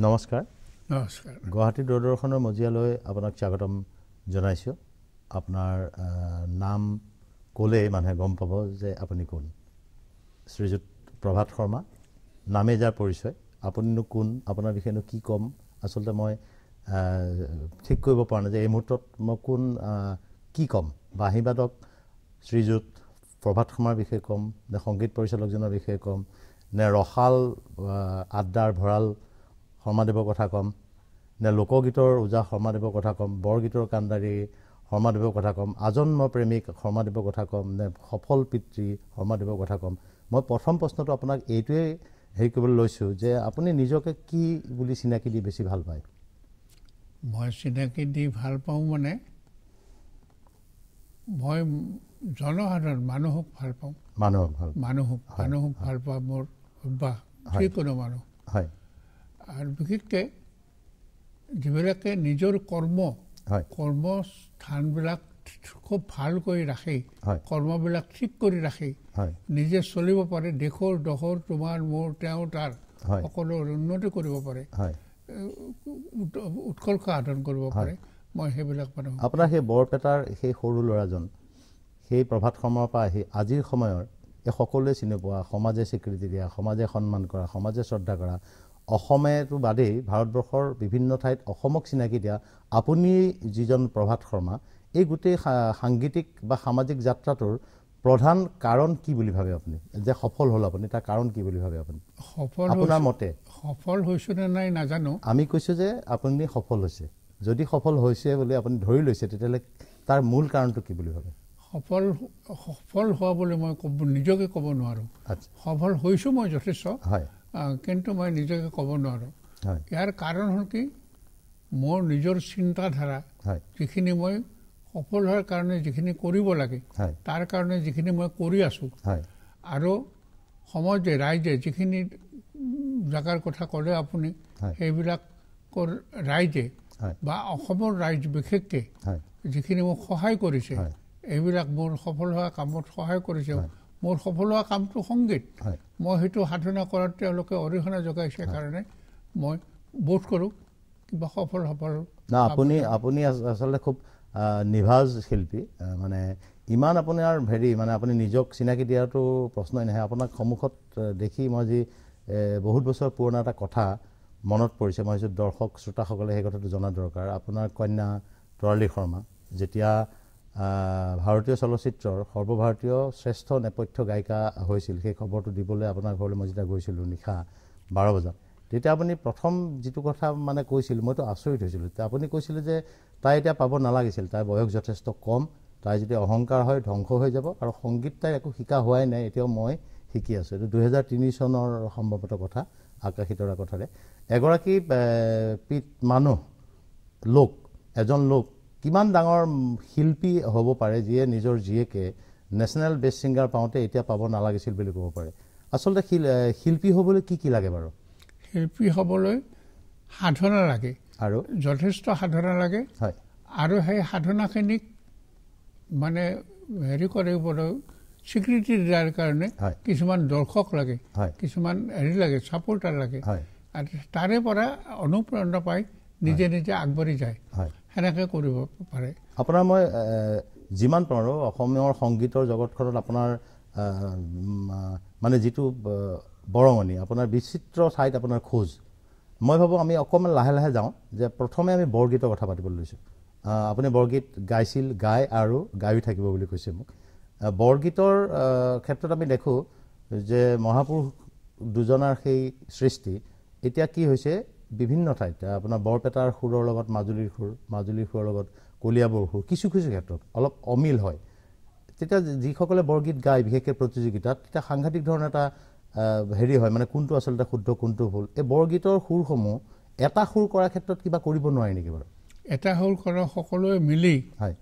নমস্কাৰ নমস্কাৰ গুৱাহাটী দূৰদৰ্শনৰ মজিয়ালৈ আপোনাক স্বাগতম জনাইছোঁ আপোনাৰ নাম ক'লেই মানুহে গম পাব যে আপুনি কোন শ্ৰীযুত প্ৰভাত শৰ্মা নামেই যাৰ পৰিচয় আপুনিনো কোন আপোনাৰ বিষয়েনো কি ক'ম আচলতে মই ঠিক কৰিব পৰা নাই যে এই মুহূৰ্তত মই কোন কি ক'ম বাঁহীবাদক শ্ৰীযুত প্ৰভাত শৰ্মাৰ বিষয়ে ক'ম নে সংগীত পৰিচালকজনৰ বিষয়ে ক'ম নে ৰসাল আড্ডাৰ ভঁৰাল শৰ্মাদেৱৰ কথা ক'ম নে লোকগীতৰ ওজা শৰ্মাদেৱৰ কথা ক'ম বৰগীতৰ কাণ্ডাৰী শৰ্মাদেৱৰ কথা ক'ম আজন্ম প্ৰেমিক শৰ্মাদেৱৰ কথা ক'ম নে সফল পিতৃ শৰ্মাদেৱৰ কথা ক'ম মই প্ৰথম প্ৰশ্নটো আপোনাক এইটোৱেই হেৰি কৰিবলৈ লৈছোঁ যে আপুনি নিজকে কি বুলি চিনাকি দি বেছি ভাল পায় মই চিনাকি দি ভাল পাওঁ মানে মই জনসাধাৰণ মানুহক ভাল পাওঁ মানুহক ভাল মানুহক মানুহক ভাল পোৱা মোৰ অভ্যাস যিকোনো মানুহ হয় আৰু বিশেষকৈ যিবিলাকে নিজৰ কৰ্ম কৰ্মস্থানবিলাক খুব ভালকৈ ৰাখে কৰ্মবিলাক ঠিক কৰি ৰাখে নিজে চলিব পাৰে দেশৰ দশৰ তোমাৰ মোৰ তেওঁ তাৰ সকলোৰে উন্নতি কৰিব পাৰে উৎকৰ্ষ সাধন কৰিব পাৰে মই সেইবিলাক মানুহ আপোনাৰ সেই বৰপেটাৰ সেই সৰু ল'ৰাজন সেই প্ৰভাত সময়ৰ পৰা আহি আজিৰ সময়ৰ এই সকলোৱে চিনি পোৱা সমাজে স্বীকৃতি দিয়া সমাজে সন্মান কৰা সমাজে শ্ৰদ্ধা কৰা অসমেতো বাদেই ভাৰতবৰ্ষৰ বিভিন্ন ঠাইত অসমক চিনাকি দিয়া আপুনি যিজন প্ৰভাত শৰ্মা এই গোটেই সাংগীতিক বা সামাজিক যাত্ৰাটোৰ প্ৰধান কাৰণ কি বুলি ভাবে আপুনি যে সফল হ'ল আপুনি তাৰ কাৰণ কি বুলি ভাবে আপুনি সফল আপোনাৰ মতে সফল হৈছো নে নাই নাজানো আমি কৈছোঁ যে আপুনি সফল হৈছে যদি সফল হৈছে বুলি আপুনি ধৰি লৈছে তেতিয়াহ'লে তাৰ মূল কাৰণটো কি বুলি ভাবে সফল সফল হোৱা বুলি মই ক'ব নিজকে ক'ব নোৱাৰোঁ আচ্ছা সফল হৈছোঁ মই যথেষ্ট হয় কিন্তু মই নিজকে ক'ব নোৱাৰোঁ ইয়াৰ কাৰণ হ'ল কি মোৰ নিজৰ চিন্তাধাৰা যিখিনি মই সফল হোৱাৰ কাৰণে যিখিনি কৰিব লাগে তাৰ কাৰণে যিখিনি মই কৰি আছোঁ আৰু সমাজে ৰাইজে যিখিনি জেগাৰ কথা ক'লে আপুনি সেইবিলাকৰ ৰাইজে বা অসমৰ ৰাইজ বিশেষকৈ যিখিনি মোক সহায় কৰিছে এইবিলাক মোৰ সফল হোৱা কামত সহায় কৰিছে মোৰ সফল হোৱা কামটো সংগীত মই সেইটো সাধনা কৰাত তেওঁলোকে অৰিহণা যোগাইছে কাৰণে মই বোধ কৰোঁ কিবা সফল হ'ব আপুনি আপুনি আচলতে খুব নিভাজ শিল্পী মানে ইমান আপোনাৰ হেৰি মানে আপুনি নিজক চিনাকি দিয়াটো প্ৰশ্নই নাহে আপোনাক সন্মুখত দেখি মই যি বহুত বছৰ পুৰণা এটা কথা মনত পৰিছে মই ভাবিছোঁ দৰ্শক শ্ৰোতাসকলে সেই কথাটো জনা দৰকাৰ আপোনাৰ কন্যা তৰালী শৰ্মা যেতিয়া ভাৰতীয় চলচ্চিত্ৰৰ সৰ্বভাৰতীয় শ্ৰেষ্ঠ নেপথ্য গায়িকা হৈছিল সেই খবৰটো দিবলৈ আপোনাৰ ঘৰলৈ মই যেতিয়া গৈছিলোঁ নিশা বাৰ বজাত তেতিয়া আপুনি প্ৰথম যিটো কথা মানে কৈছিল মইতো আচৰিত হৈছিলোঁ আপুনি কৈছিলে যে তাই এতিয়া পাব নালাগিছিল তাইৰ বয়স যথেষ্ট কম তাই যদি অহংকাৰ হয় ধ্বংস হৈ যাব আৰু সংগীত তাইৰ একো শিকা হোৱাই নাই এতিয়াও মই শিকি আছোঁ এইটো দুহেজাৰ তিনি চনৰ সম্ভৱত কথা আকাশীতৰা কথাৰে এগৰাকী পিত মানুহ লোক এজন লোক কিমান ডাঙৰ শিল্পী হ'ব পাৰে যিয়ে নিজৰ জীয়েকে নেশ্যনেল বেষ্ট ছিংগাৰ পাওঁতে এতিয়া পাব নালাগিছিল বুলি ক'ব পাৰে আচলতে শিল শিল্পী হ'বলৈ কি কি লাগে বাৰু শিল্পী হ'বলৈ সাধনা লাগে আৰু যথেষ্ট সাধনা লাগে হয় আৰু সেই সাধনাখিনিক মানে হেৰি কৰিবলৈ স্বীকৃতি দিয়াৰ কাৰণে কিছুমান দৰ্শক লাগে হয় কিছুমান হেৰি লাগে ছাপৰ্টাৰ লাগে হয় তাৰে পৰা অনুপ্ৰেৰণা পাই নিজে নিজে আগবাঢ়ি যায় হয় সেনেকৈ কৰিব পাৰে আপোনাৰ মই যিমান পাৰোঁ অসমৰ সংগীতৰ জগতখনত আপোনাৰ মানে যিটো বৰঙণি আপোনাৰ বিচিত্ৰ ঠাইত আপোনাৰ খোজ মই ভাবোঁ আমি অকণমান লাহে লাহে যাওঁ যে প্ৰথমে আমি বৰগীতৰ কথা পাতিবলৈ লৈছোঁ আপুনি বৰগীত গাইছিল গাই আৰু গায়ো থাকিব বুলি কৈছে মোক বৰগীতৰ ক্ষেত্ৰত আমি দেখোঁ যে মহাপুৰুষ দুজনাৰ সেই সৃষ্টি এতিয়া কি হৈছে বিভিন্ন ঠাইত আপোনাৰ বৰপেটাৰ সুৰৰ লগত মাজুলীৰ সুৰ মাজুলীৰ সুৰৰ লগত কলিয়াবৰ সুৰ কিছু কিছু ক্ষেত্ৰত অলপ অমিল হয় তেতিয়া যিসকলে বৰগীত গায় বিশেষকৈ প্ৰতিযোগিতাত তেতিয়া সাংঘাতিক ধৰণৰ এটা হেৰি হয় মানে কোনটো আচলতে শুদ্ধ কোনটো ভুল এই বৰগীতৰ সুৰসমূহ এটা সুৰ কৰাৰ ক্ষেত্ৰত কিবা কৰিব নোৱাৰে নেকি বাৰু এটা সুৰ কৰা সকলোৱে মিলি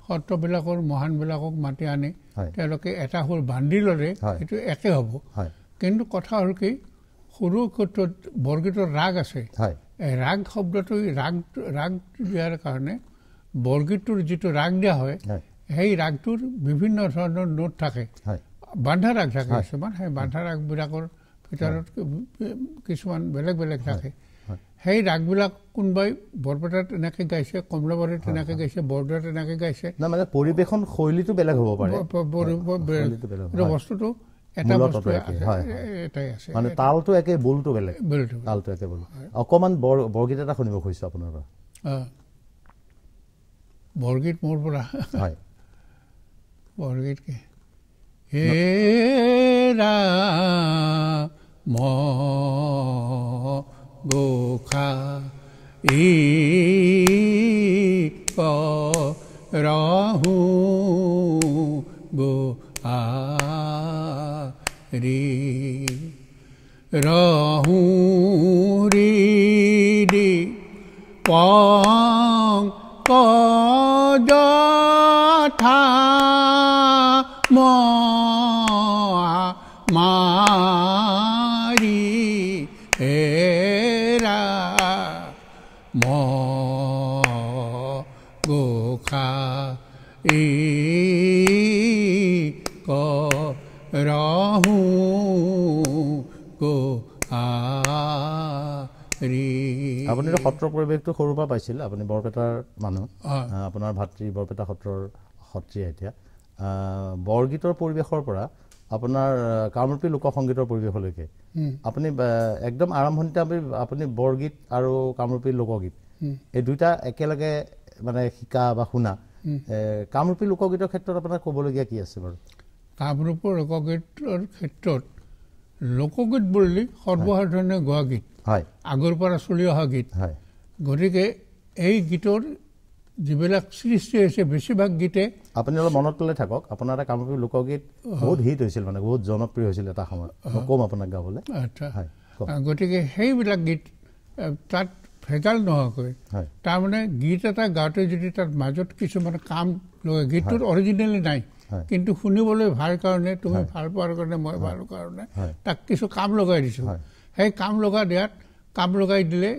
সত্ৰবিলাকৰ মহানবিলাকক মাতি আনি তেওঁলোকে এটা সুৰ বান্ধি ল'লে সেইটো একে হ'ব কিন্তু কথা হ'ল কি সুৰৰ ক্ষেত্ৰত বৰগীতৰ ৰাগ আছে ৰাগ শব্দটো ৰাগ ৰাগ দিয়াৰ কাৰণে বৰগীতটোৰ যিটো ৰাগ দিয়া হয় সেই ৰাগটোৰ বিভিন্ন ধৰণৰ নোট থাকে বান্ধা ৰাগ থাকে কিছুমান সেই বান্ধা ৰাগবিলাকৰ ভিতৰত কিছুমান বেলেগ বেলেগ থাকে সেই ৰাগবিলাক কোনোবাই বৰপেটাত এনেকৈ গাইছে কমলাবাৰীত এনেকৈ গাইছে বৰদোৱাত এনেকৈ গাইছে পৰিৱেশন শৈলীটো বেলেগ হ'ব পাৰে বস্তুটো মানে তালটো একে অকণমান বৰ আপোনাৰ পৰা বৰগীত মোৰ পৰা হয় रे राहू সত্ৰ পৰিৱেশটো সৰুৰ পৰা পাইছিল আপুনি বৰপেটাৰ মানুহ আপোনাৰ ভাতৃ বৰপেটা সত্ৰৰ সত্ৰীয়া এতিয়া বৰগীতৰ পৰিৱেশৰ পৰা আপোনাৰ কামৰূপী লোকসংগীতৰ পৰিৱেশলৈকে আপুনি একদম আৰম্ভণিতে আপুনি বৰগীত আৰু কামৰূপী লোকগীত এই দুইটা একেলগে মানে শিকা বা শুনা কামৰূপী লোকগীতৰ ক্ষেত্ৰত আপোনাৰ ক'বলগীয়া কি আছে বাৰু কামৰূপৰ লোকগীতৰ ক্ষেত্ৰত লোকগীত বুলি সৰ্বসাধাৰণে গোৱা গীত আগৰ পৰা চলি অহা গীত গতিকে এই গীতৰ যিবিলাক সৃষ্টি হৈছে বেছিভাগ গীতে আপুনি অলপ মনত পেলাই থাকক আপোনাৰ এটা কামৰূপ লোকগীত বহুত হিট হৈছিল মানে বহুত জনপ্ৰিয় হৈছিল এটা সময়ত কম আপোনাক গাবলৈ আচ্ছা গতিকে সেইবিলাক গীত তাত ভেজাল নোহোৱাকৈ তাৰমানে গীত এটা গাওঁতে যদি তাত মাজত কিছুমান কাম লগে গীতটোত অৰিজিনেল নাই কিন্তু শুনিবলৈ ভাল কাৰণে তুমি ভাল পোৱাৰ কাৰণে মই ভাল কাৰণে তাক কিছু কাম লগাই দিছোঁ সেই কাম লগা দিয়াত কাম লগাই দিলে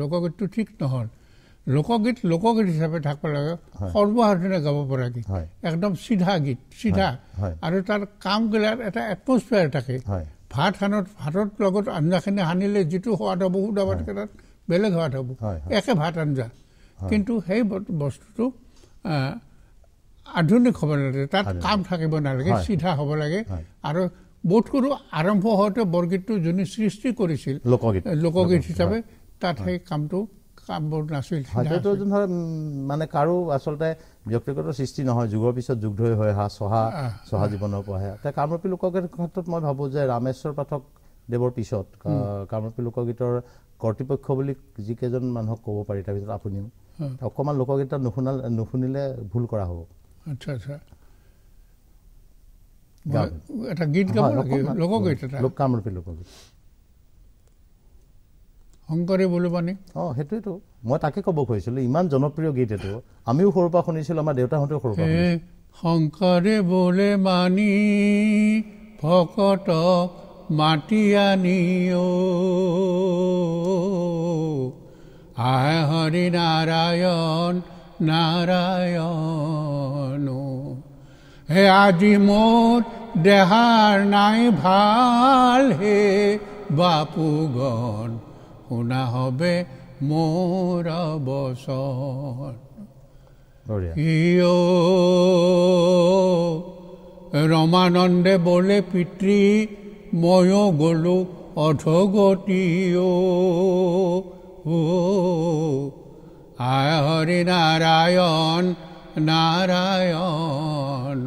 লোকগীতটো ঠিক নহ'ল লোকগীত লোকগীত হিচাপে থাকিব লাগে সৰ্বসাধাৰণে গাব পৰা গীত একদম চিধা গীত চিধা আৰু তাৰ কাম গিলাৰ এটা এটমচফেয়াৰ থাকে ভাত সানত ভাতৰ লগত আঞ্জাখিনি সানিলে যিটো সোৱাদ হ'ব সুদাবাদ তাত বেলেগ সোৱাদ হ'ব একে ভাত আঞ্জা কিন্তু সেই বস্তুটো আধুনিক হ'ব নালাগে তাত কাম থাকিব নালাগে চিধা হ'ব লাগে আৰু বোধ কৰো আৰম্ভ হওঁতে বৰগীতটো যোনে সৃষ্টি কৰিছিল লোকগীত লোকগীত হিচাপে তাত সেই কামটো মানে কাৰো আচলতে ব্যক্তিগত সৃষ্টি নহয় যুগৰ পিছত যুগ ধৰি হৈ অহা চহা চহা জীৱনৰ পৰাহে এতিয়া কামৰূপী লোকগীতৰ ক্ষেত্ৰত মই ভাবোঁ যে ৰামেশ্বৰ পাঠক দেৱৰ পিছত কামৰূপী লোকগীতৰ কৰ্তৃপক্ষ বুলি যিকেইজন মানুহক ক'ব পাৰি তাৰ ভিতৰত আপুনিও অকণমান লোকগীত নুশুনা নুশুনিলে ভুল কৰা হ'ব আচ্ছা আচ্ছা এটা গীত গাব লোকগীত লোক কামৰূপী লোকগীত শংকৰী অঁ সেইটোৱেতো মই তাকে ক'ব খুজিছিলোঁ ইমান জনপ্ৰিয় গীত এইটো আমিও সৰুৰ পৰা শুনিছিলোঁ আমাৰ দেউতাহঁতেও সৰু শংকৰে বোলে মানি ভকত মাতি আনি আহ নাৰায়ণ নাৰায়ণ হে আজি মোৰ দেহাৰ নাই ভাল হে বাপু গণ শুনা হবে মোৰ অৱচৰ ৰমানন্দে বোলে পিতৃ ময়ো গলো অধগতি অ' হৰি নাৰায়ণ নাৰায়ণ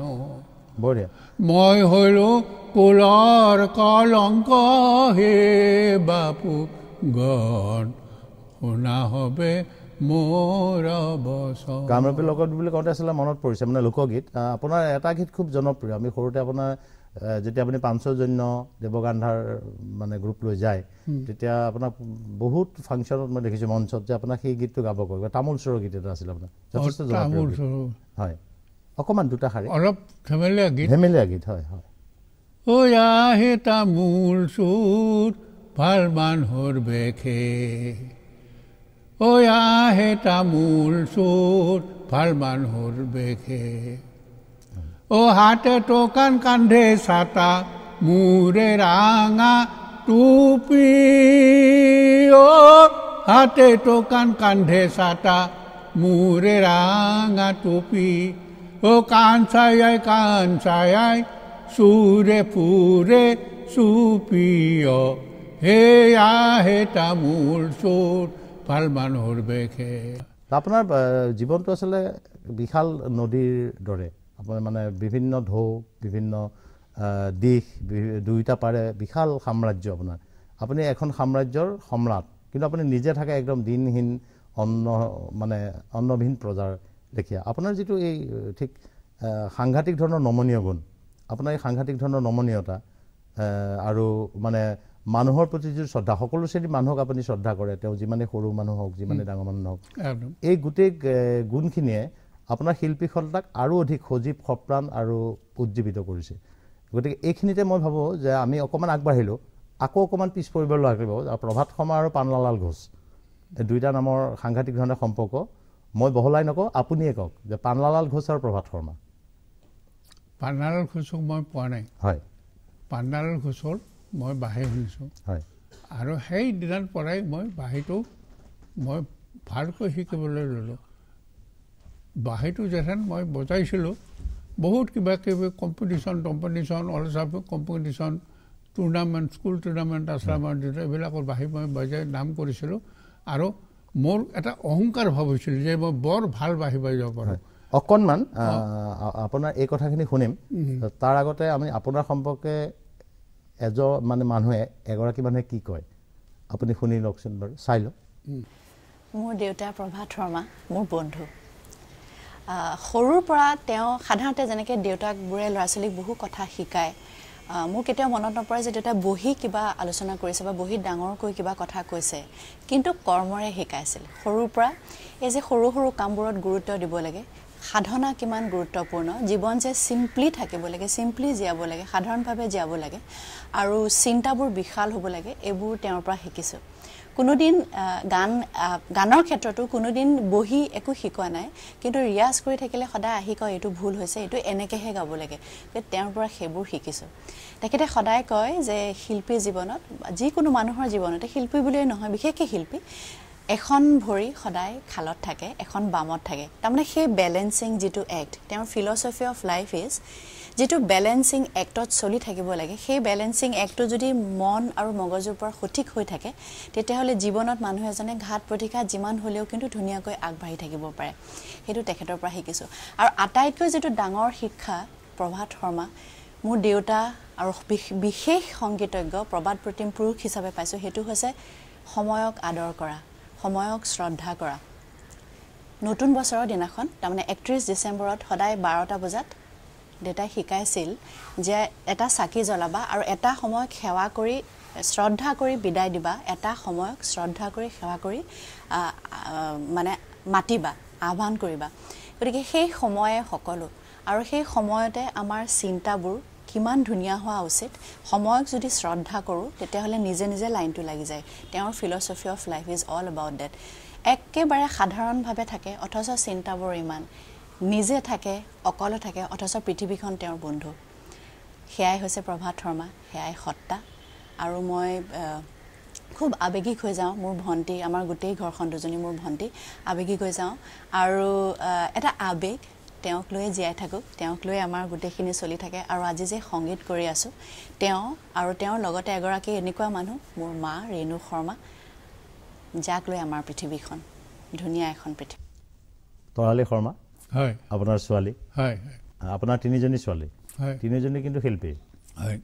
বঢ়িয়া মই হলো কুলৰ কলংক হে বাপু গণ শুনা হবে গানৰপী লগত বুলি কওঁতে আছিলে মনত পৰিছে মানে লোকগীত আপোনাৰ এটা গীত খুব জনপ্ৰিয় আমি সৰুতে আপোনাৰ যেতিয়া আপুনি পাঞ্চজন্য দেৱগান্ধাৰ মানে গ্ৰুপ লৈ যায় তেতিয়া আপোনাক বহুত ফাংচনত মই দেখিছোঁ মঞ্চত যে আপোনাক সেই গীতটো গাব কয় বা তামোল চোৰৰ গীত এটা আছিল আপোনাৰ যথেষ্ট তামোল হয় অকণমান দুটা শাৰী অলপ ধেমেলীয়া গীত ধেমেলীয়া গীত হয় হয় ঐ আহে তামোল চোত ভাল মানুহৰ বেখে ঐ আহে তামোল চোত ভাল মানুহৰ বেখে ও হাটে টোকান কান্ধে ছাতা মুরে রাঙা টুপি ও হাতে টোকান কান্ধে ছাতা মুরে রাঙা টুপি ও কাঞ্চায় কাঞ্চায় সুরে ফুরে সুপিয় হে আহে তামুল সুর ভাল মানুহৰ বেশে আপোনাৰ জীৱনটো আচলতে বিশাল নদীৰ দৰে আপোনাৰ মানে বিভিন্ন ঢৌ বিভিন্ন দিশ দুয়োটা পাৰে বিশাল সাম্ৰাজ্য আপোনাৰ আপুনি এখন সাম্ৰাজ্যৰ সম্ৰাট কিন্তু আপুনি নিজে থাকে একদম দিনহীন অন্ন মানে অন্নবিহীন প্ৰজাৰ লেখীয়া আপোনাৰ যিটো এই ঠিক সাংঘাতিক ধৰণৰ নমনীয় গুণ আপোনাৰ এই সাংঘাতিক ধৰণৰ নমনীয়তা আৰু মানে মানুহৰ প্ৰতি যিটো শ্ৰদ্ধা সকলো শ্ৰেণীৰ মানুহক আপুনি শ্ৰদ্ধা কৰে তেওঁ যিমানেই সৰু মানুহ হওক যিমানেই ডাঙৰ মানুহ হওক এই গোটেই গুণখিনিয়ে আপোনাৰ শিল্পী সত্তাক আৰু অধিক সজীৱ সপ্ৰাণ আৰু উজ্জীৱিত কৰিছে গতিকে এইখিনিতে মই ভাবোঁ যে আমি অকণমান আগবাঢ়িলোঁ আকৌ অকণমান পিছ পৰিবলৈ পৰিব লাগিব প্ৰভাত শৰ্মা আৰু পানলালাল ঘোষ এই দুয়োটা নামৰ সাংঘাতিক ধৰণে সম্পৰ্ক মই বহলাই নকওঁ আপুনিয়ে কওক যে পানলালাল ঘোষ আৰু প্ৰভাত শৰ্মা পানলালাল ঘোষক মই পোৱা নাই হয় পানলালাল ঘোষৰ মই বাঁহে শুনিছোঁ হয় আৰু সেই সেইদিনাৰ পৰাই মই বাঁহীটো মই ভালকৈ শিকিবলৈ ল'লোঁ বাঁহীটো যেথেন মই বজাইছিলোঁ বহুত কিবা কিবি কম্পিটিশ্যন টম্পিটিশ্যন অল হিচাপ কম্পিটিশ্যন টুৰ্ণামেণ্ট স্কুল টুৰ্ণামেণ্ট আছিল আমাৰ দেউতা এইবিলাকত বাঁহী মই বজাই নাম কৰিছিলোঁ আৰু মোৰ এটা অহংকাৰ ভাৱ হৈছিল যে মই বৰ ভাল বাঁহী বজাব পাৰোঁ অকণমান আপোনাৰ এই কথাখিনি শুনিম তাৰ আগতে আমি আপোনাৰ সম্পৰ্কে এজ মানে মানুহে এগৰাকী মানুহে কি কয় আপুনি শুনি লওকচোন বাৰু চাই লওক মোৰ দেউতা প্ৰভাত শৰ্মা মোৰ বন্ধু সৰুৰ পৰা তেওঁ সাধাৰণতে যেনেকৈ দেউতাকবোৰে ল'ৰা ছোৱালীক বহু কথা শিকায় মোৰ কেতিয়াও মনত নপৰে যে দেউতাই বহি কিবা আলোচনা কৰিছে বা বহি ডাঙৰকৈ কিবা কথা কৈছে কিন্তু কৰ্মৰে শিকাইছিল সৰুৰ পৰা এই যে সৰু সৰু কামবোৰত গুৰুত্ব দিব লাগে সাধনা কিমান গুৰুত্বপূৰ্ণ জীৱন যে চিম্পলি থাকিব লাগে ছিম্পলি জীয়াব লাগে সাধাৰণভাৱে জীয়াব লাগে আৰু চিন্তাবোৰ বিশাল হ'ব লাগে এইবোৰ তেওঁৰ পৰা শিকিছোঁ কোনোদিন গান গানৰ ক্ষেত্ৰতো কোনোদিন বহি একো শিকোৱা নাই কিন্তু ৰিয়াজ কৰি থাকিলে সদায় আহি কয় এইটো ভুল হৈছে এইটো এনেকৈহে গাব লাগে তেওঁৰ পৰা সেইবোৰ শিকিছোঁ তেখেতে সদায় কয় যে শিল্পীৰ জীৱনত যিকোনো মানুহৰ জীৱনতে শিল্পী বুলিয়ে নহয় বিশেষকৈ শিল্পী এখন ভৰি সদায় খালত থাকে এখন বামত থাকে তাৰমানে সেই বেলেঞ্চিং যিটো এক্ট তেওঁৰ ফিলচফি অফ লাইফ ইজ যিটো বেলেঞ্চিং এক্টত চলি থাকিব লাগে সেই বেলেঞ্চিং এক্টটো যদি মন আৰু মগজুৰ পৰা সঠিক হৈ থাকে তেতিয়াহ'লে জীৱনত মানুহ এজনে ঘাত প্ৰতিঘাত যিমান হ'লেও কিন্তু ধুনীয়াকৈ আগবাঢ়ি থাকিব পাৰে সেইটো তেখেতৰ পৰা শিকিছোঁ আৰু আটাইতকৈ যিটো ডাঙৰ শিক্ষা প্ৰভাত শৰ্মা মোৰ দেউতা আৰু বিশেষ সংগীতজ্ঞ প্ৰবাদ প্ৰতিম পুৰুষ হিচাপে পাইছোঁ সেইটো হৈছে সময়ক আদৰ কৰা সময়ক শ্ৰদ্ধা কৰা নতুন বছৰৰ দিনাখন তাৰমানে একত্ৰিছ ডিচেম্বৰত সদায় বাৰটা বজাত দেউতাই শিকাইছিল যে এটা চাকি জ্বলাবা আৰু এটা সময়ক সেৱা কৰি শ্ৰদ্ধা কৰি বিদায় দিবা এটা সময়ক শ্ৰদ্ধা কৰি সেৱা কৰি মানে মাতিবা আহ্বান কৰিবা গতিকে সেই সময়ে সকলো আৰু সেই সময়তে আমাৰ চিন্তাবোৰ কিমান ধুনীয়া হোৱা উচিত সময়ক যদি শ্ৰদ্ধা কৰোঁ তেতিয়াহ'লে নিজে নিজে লাইনটো লাগি যায় তেওঁৰ philosophy of life is all about that একেবাৰে সাধাৰণভাৱে থাকে অথচ চিন্তাবোৰ ইমান নিজে থাকে অকলে থাকে অথচ পৃথিৱীখন তেওঁৰ বন্ধু সেয়াই হৈছে প্ৰভাত শৰ্মা সেয়াই সত্তা আৰু মই খুব আৱেগিক হৈ যাওঁ মোৰ ভণ্টি আমাৰ গোটেই ঘৰখন দুজনী মোৰ ভণ্টি আৱেগিক হৈ যাওঁ আৰু এটা আৱেগ তেওঁক লৈয়ে জীয়াই থাকোঁ তেওঁক লৈ আমাৰ গোটেইখিনি চলি থাকে আৰু আজি যে সংগীত কৰি আছোঁ তেওঁ আৰু তেওঁৰ লগতে এগৰাকী এনেকুৱা মানুহ মোৰ মা ৰেণু শৰ্মা যাক লৈ আমাৰ পৃথিৱীখন ধুনীয়া এখন পৃথিৱী তৰালী শৰ্মা আপোনাৰ ছোৱালী আপোনাৰ তিনিজনী ছোৱালী তিনিজনী কিন্তু শিল্পী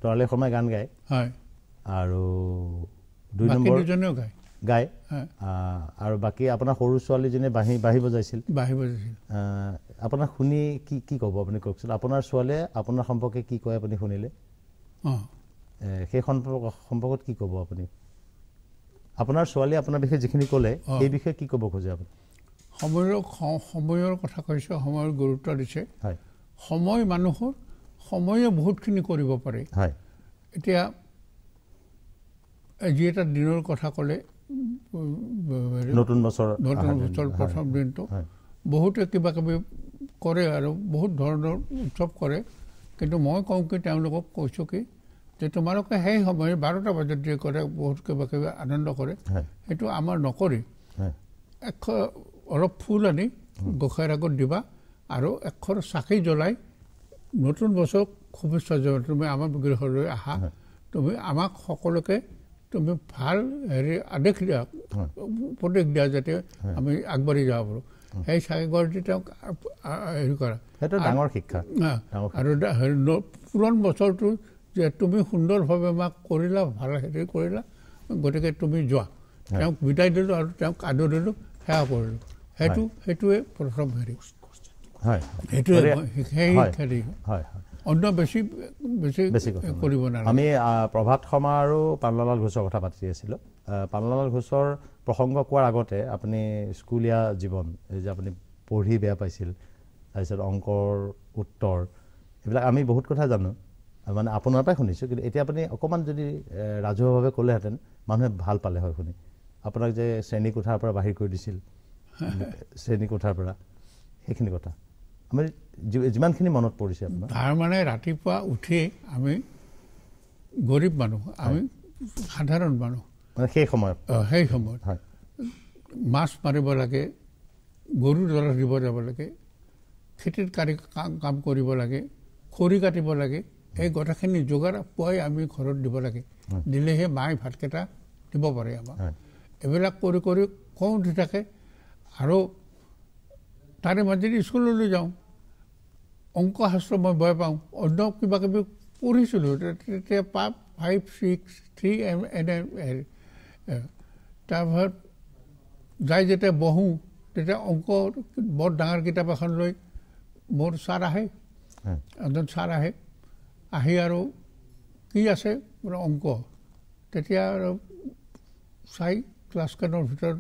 তৰালি শৰ্মাই গান গায় আৰু দুই নম্বৰ গায় আৰু বাকী আপোনাৰ সৰু ছোৱালীজনীয়ে বাঁহী বাঁহী বজাইছিল আপোনাক শুনি কি কি ক'ব আপুনি কওকচোন আপোনাৰ ছোৱালীয়ে আপোনাৰ সম্পৰ্কে কি কয় আপুনি শুনিলে সেই সম্পৰ্ক সম্পৰ্কত কি ক'ব আপুনি আপোনাৰ ছোৱালীয়ে আপোনাৰ বিষয়ে যিখিনি ক'লে সেই বিষয়ে কি ক'ব খোজে আপুনি সময়ৰ সময়ৰ কথা কৈছে সময়ৰ গুৰুত্ব দিছে সময় মানুহৰ সময়ে বহুতখিনি কৰিব পাৰে এতিয়া যি এটা দিনৰ কথা ক'লে নতুন বছৰ প্ৰথম দিনটো বহুতে কিবা কিবি কৰে আৰু বহুত ধৰণৰ উৎসৱ কৰে কিন্তু মই কওঁ কি তেওঁলোকক কৈছোঁ কি যে তোমালোকে সেই সময় বাৰটা বজাত যি কৰে বহুত কিবা কিবি আনন্দ কৰে সেইটো আমাৰ নকৰি এশ অলপ ফুল আনি গোসাঁইৰ আগত দিবা আৰু এখৰ চাকি জ্বলাই নতুন বছৰক শুভেচ্ছা জনাই তুমি আমাৰ গৃহলৈ আহা তুমি আমাক সকলোকে তুমি ভাল হেৰি আদেশ দিয়া উপদেশ দিয়া যাতে আমি আগবাঢ়ি যাব পাৰোঁ সেই চাকি গছ তেওঁক হেৰি কৰা সেইটো ডাঙৰ শিক্ষা আৰু পুৰণ বছৰটো যে তুমি সুন্দৰভাৱে আমাক কৰিলা ভাল হেৰি কৰিলা গতিকে তুমি যোৱা তেওঁক বিদায় দিলোঁ আৰু তেওঁক দিলোঁ সেৱা কৰিলোঁ সেইটো সেইটোৱে প্ৰথম হেৰি সেইটোৱে হেৰি অন্য বেছি বেছি বেছি কৰিব নালাগে আমি প্ৰভাত শৰ্মা আৰু পানলাল ঘোষৰ কথা পাতি আছিলোঁ পানলাল ঘোষৰ প্ৰসংগ কোৱাৰ আগতে আপুনি স্কুলীয়া জীৱন এই যে আপুনি পঢ়ি বেয়া পাইছিল তাৰপিছত অংকৰ উত্তৰ এইবিলাক আমি বহুত কথা জানো মানে আপোনাৰ পৰাই শুনিছোঁ কিন্তু এতিয়া আপুনি অকণমান যদি ৰাজহুৱাভাৱে ক'লেহেঁতেন মানুহে ভাল পালে হয় শুনি আপোনাক যে শ্ৰেণীকোঠাৰ পৰা বাহিৰ কৰি দিছিল শ্ৰেণীকোঠাৰ পৰা সেইখিনি কথা আমি যিমানখিনি মনত পৰিছে আপোনাৰ তাৰমানে ৰাতিপুৱা উঠি আমি গৰীব মানুহ আমি সাধাৰণ মানুহ মানে সেই সময়ত সেই সময়ত হয় মাছ মাৰিব লাগে গৰু জলত দিব যাব লাগে খেতিত কাৰি কাম কাম কৰিব লাগে খৰি কাটিব লাগে এই গোটেইখিনি যোগাৰ পুৱাই আমি ঘৰত দিব লাগে দিলেহে মায়ে ভাতকেইটা দিব পাৰে আমাক এইবিলাক কৰি কৰি কওঁ উঠি থাকে আৰু তাৰে মাজেদি স্কুললৈ যাওঁ অংক শাস্ত্ৰ মই ভয় পাওঁ অন্য কিবা কিবি পঢ়িছিলোঁ তেতিয়া পা five six three M N M হেৰি তাৰপিছত যাই যেতিয়া বহোঁ তেতিয়া অংক বৰ ডাঙৰ কিতাপ এখন লৈ মোৰ ছাৰ আহে এজন ছাৰ আহে আহি আৰু কি আছে অংক তেতিয়া আৰু চাই ক্লাছখনৰ ভিতৰত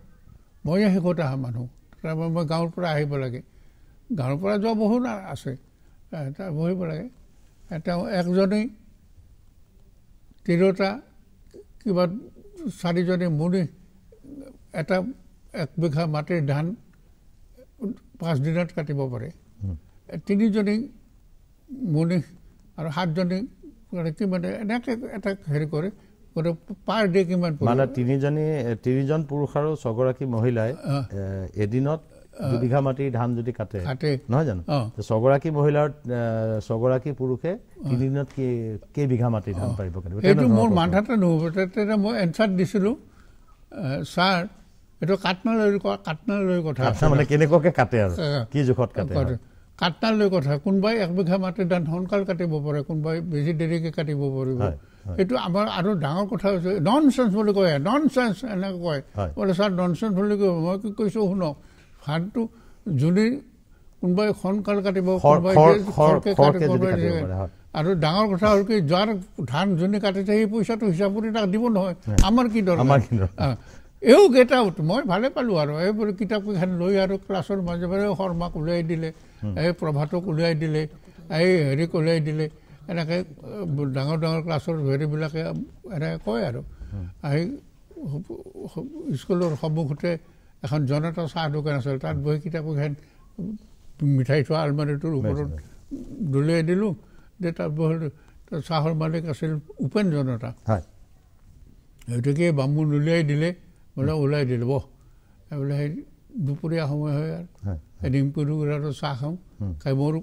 মই শেষত অহা মানুহ তাৰপৰা মই গাঁৱৰ পৰা আহিব লাগে গাঁৱৰ পৰা যোৱা বহুত আছে বহিব লাগে তেওঁ একজনেই তিৰোতা কিবা চাৰিজনী মুনি এটা এক বিঘা মাটিৰ ধান পাঁচদিনত কাটিব পাৰে তিনিজনী মুনি আৰু সাতজনী কিমান এনেকৈ এটা হেৰি কৰে পার ডে কি মানে তিনজনী তিনজন পুরুষ আর ছগী মহিলায় এদিনত দুবিঘা মাটির ধান যদি কাটে নয় জানো ছগী মহিলার ছগী পুরুষে তিনদিনত কেবিঘা মাটি ধান পাৰিব পারি এই মোর মাথাতে নহবা মই এনসার দিছিল স্যার এটা কাটনালয় কাটনালয় কথা আচ্ছা মানে কেন কাটে আর কি জোখত কাটে কাটনালয় কথা কোনবাই এক বিঘা মাটির ধান সকাল কাটিব পারে কোনবাই বেশি দেরিকে কাটিব পারিব হয় এইটো আমাৰ আৰু ডাঙৰ কথা হৈছে নন চেন্স বুলি কয় নন চেঞ্চ এনেকৈ কয় বোলে ছাৰ নন চেন্স বুলি কয় মই কি কৈছোঁ শুনক ফাণ্ডটো যোনে কোনোবাই সোনকালে কাটিব কোনোবাই আৰু ডাঙৰ কথা হ'ল কি যোৱাৰ ধান যোনে কাটিছে সেই পইচাটো হিচাপ কৰি তাক দিব নহয় আমাৰ কি দৰকাৰ এও গেট আউট মই ভালে পালোঁ আৰু এইবোৰ কিতাপকেইখন লৈ আৰু ক্লাছৰ মাজে মাজে শৰ্মাক উলিয়াই দিলে এই প্ৰভাতক উলিয়াই দিলে এই হেৰিক উলিয়াই দিলে এনেকৈ ডাঙৰ ডাঙৰ ক্লাছৰ হেৰিবিলাকে এনেকৈ কয় আৰু আহি স্কুলৰ সন্মুখতে এখন জনতা চাহ দোকান আছিল তাত বহি কিতাপকেইখন মিঠাই থোৱা আলমাৰিটোৰ ওপৰত দলিয়াই দিলোঁ যে তাত বহি চাহৰ মালিক আছিল উপেন জনতা গতিকে বামু দলিয়াই দিলে বোলে ওলাই দিলে বহ বোলে সেই দুপৰীয়া সময় হয় আৰু ডিম্পুৰ চাহ খাওঁ খাই মোৰ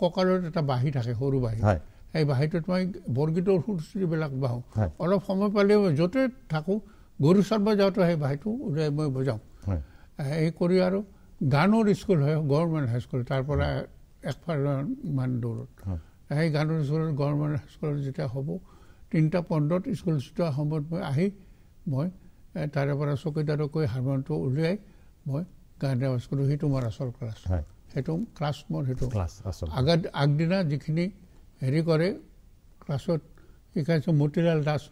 কঁকালত এটা বাঁহী থাকে সৰু বাঁহী সেই বাঁহীটোত মই বৰগীতৰ সুৰ সুৰচুৰিবিলাক বাহোঁ অলপ সময় পালে য'তে থাকোঁ গৰু চাব যাওঁতে সেই বাঁহীটো উলিয়াই মই বজাওঁ সেই কৰি আৰু গানৰ স্কুল হয় গভৰ্ণমেণ্ট হাইস্কুল তাৰ পৰা একফালমান দূৰত সেই গানৰ স্কুলত গভৰ্ণমেণ্ট হাইস্কুলত যেতিয়া হ'ব তিনিটা পোন্ধৰত স্কুল ছুটোৱা সময়ত মই আহি মই তাৰে পৰা চকীদাৰকৈ হাৰমনিয়ামটো উলিয়াই মই গান ৰেৱাজ কৰোঁ সেইটো মোৰ আচল ক্লাছ হয় সেইটো ক্লাছ মোৰ সেইটো আগত আগদিনা যিখিনি হেৰি কৰে ক্লাছত শিকাইছোঁ মতিলাল দাস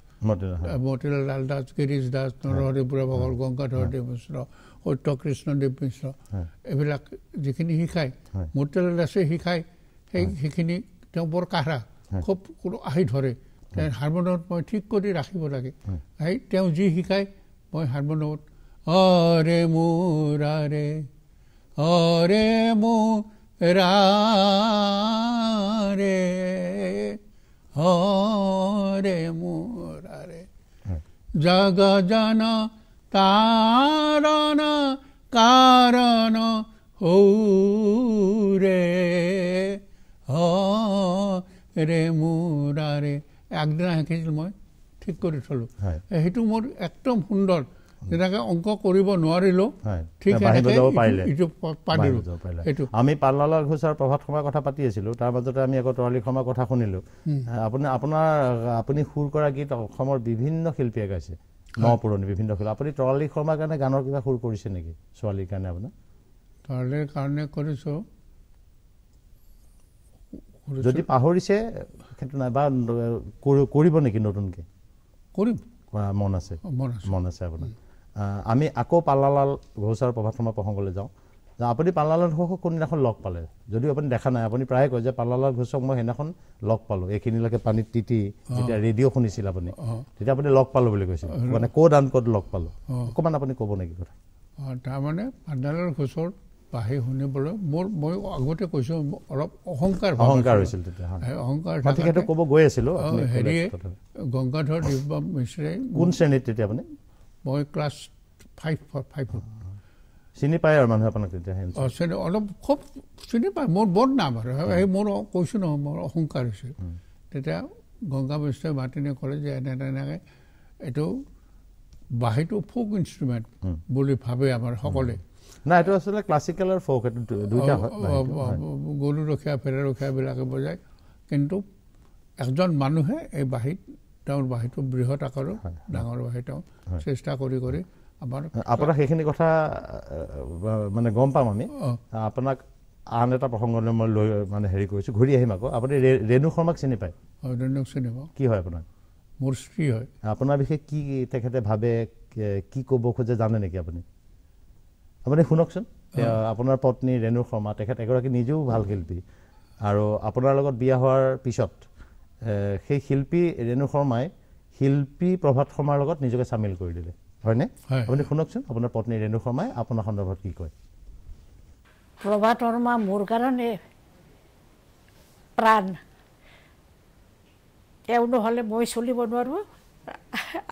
মতিলাল লাল দাস গিৰিশ দাস নৰহৰি বুঢ়া গংগাধৰ দেৱ মিশ্ৰ সত্য দেৱ মিশ্ৰ এইবিলাক যিখিনি শিকায় মতিলাল দাসে শিকায় সেই সেইখিনি তেওঁ বৰ কাঢ়া খুব আহি ধৰে হাৰমনিয়ামত মই ঠিক কৰি ৰাখিব লাগে সেই তেওঁ যি শিকায় মই হাৰমনিয়ামত অ ৰে মোৰ ৰে হরে মুরারে হরে মুরারে জগ জন তারণ কারণ হৌরে হরে মুরারে একদিনা শিকিছিলোঁ মই ঠিক কৰি থলোঁ হ্যাঁ। সেইটো মোৰ একদম সুন্দৰ তেনেকে অংক কৰিব নোৱাৰিলো আমি পাল্লাল ঘোষাৰ প্ৰভাত শৰ্মাৰ কথা পাতি আছিলো তাৰ মাজতে আমি আকৌ তৰালি শৰ্মাৰ কথা শুনিলো আপুনি আপোনাৰ আপুনি সুৰ কৰা গীত অসমৰ বিভিন্ন শিল্পীয়ে গাইছে ন পুৰণি বিভিন্ন শিল্পী আপুনি তৰালি শৰ্মাৰ কাৰণে গানৰ কিবা সুৰ কৰিছে নেকি ছোৱালীৰ কাৰণে আপোনাৰ তৰালিৰ কাৰণে কৰিছো যদি পাহৰিছে সেইটো নাই বা কৰিব নেকি নতুনকে কৰিম মন আছে মন আছে আপোনাৰ আমি আকৌ পাল্লালাল ঘোষ আৰু প্ৰভাত শৰ্মাৰ প্ৰসংগলৈ যাওঁ আপুনি পাল্লালাল ঘোষক কোনদিনাখন লগ পালে যদিও আপুনি দেখা নাই আপুনি প্ৰায়ে কয় যে পাল্লালাল ঘোষক মই সেইদিনাখন লগ পালোঁ এইখিনিলৈকে পানীত তিতি যেতিয়া ৰেডিঅ' শুনিছিল আপুনি তেতিয়া আপুনি লগ পালোঁ বুলি কৈছিল মানে ক'ত আন ক'ত লগ পালোঁ অকণমান আপুনি ক'ব নেকি কথা তাৰমানে পাল্লালাল ঘোষৰ পাহি শুনিবলৈ মোৰ মই আগতে কৈছোঁ অলপ অহংকাৰ অহংকাৰ হৈছিল তেতিয়া অহংকাৰ ক'ব গৈ আছিলোঁ হেৰিয়ে গংগাধৰ দেৱ মিশ্ৰে কোন শ্ৰেণীত তেতিয়া আপুনি মই ক্লাছ ফাইভ ফাইভত চিনি পায় আৰু মানুহে আপোনাক তেতিয়া অঁ চিনি অলপ খুব চিনি পায় মোৰ বৰ নাম আৰু সেই মোৰ কৈছোঁ নহয় মোৰ অহংকাৰ হৈছে তেতিয়া গংগা বৈষ্ণৱে মাতিনে ক'লে যে এনে তেনেকৈ এইটো বাঁহীটো ফ'ক ইনষ্ট্ৰুমেণ্ট বুলি ভাবে আমাৰ সকলোৱে নাই এইটো আচলতে ক্লাছিকেল আৰু ফ'ক এইটো দুয়োটা গৰু ৰখীয়া ভেৰা ৰখীয়াবিলাকে বজায় কিন্তু এজন মানুহে এই বাঁহীত তেওঁৰ বাঁহীটো বৃহৎ আকাৰৰ ডাঙৰ বাঁহী তেওঁ চেষ্টা কৰি কৰি আমাৰ আপোনাৰ সেইখিনি কথা মানে গম পাম আমি আপোনাক আন এটা প্ৰসংগলৈ মই লৈ মানে হেৰি কৰিছোঁ ঘূৰি আহিম আকৌ আপুনি ৰেণু শৰ্মাক চিনি পায় হয় ৰেণুক চিনি পাওঁ কি হয় আপোনাক মোৰ স্ত্ৰী হয় আপোনাৰ বিষয়ে কি তেখেতে ভাবে কি ক'ব খোজে জানে নেকি আপুনি আপুনি শুনকচোন আপোনাৰ পত্নী ৰেণু শৰ্মা তেখেত এগৰাকী নিজেও ভাল শিল্পী আৰু আপোনাৰ লগত বিয়া হোৱাৰ পিছত সেই শিল্পী ৰেণু শৰ্মাই শিল্পী প্ৰভাত শৰ্মাৰ লগত নিজকে চামিল কৰি দিলে হয়নে আপুনি শুনকচোন আপোনাৰ পত্নী ৰেণু শৰ্মাই আপোনাৰ সন্দৰ্ভত কি কয় প্ৰভাত শৰ্মা মোৰ কাৰণে প্ৰাণ তেওঁ নহ'লে মই চলিব নোৱাৰোঁ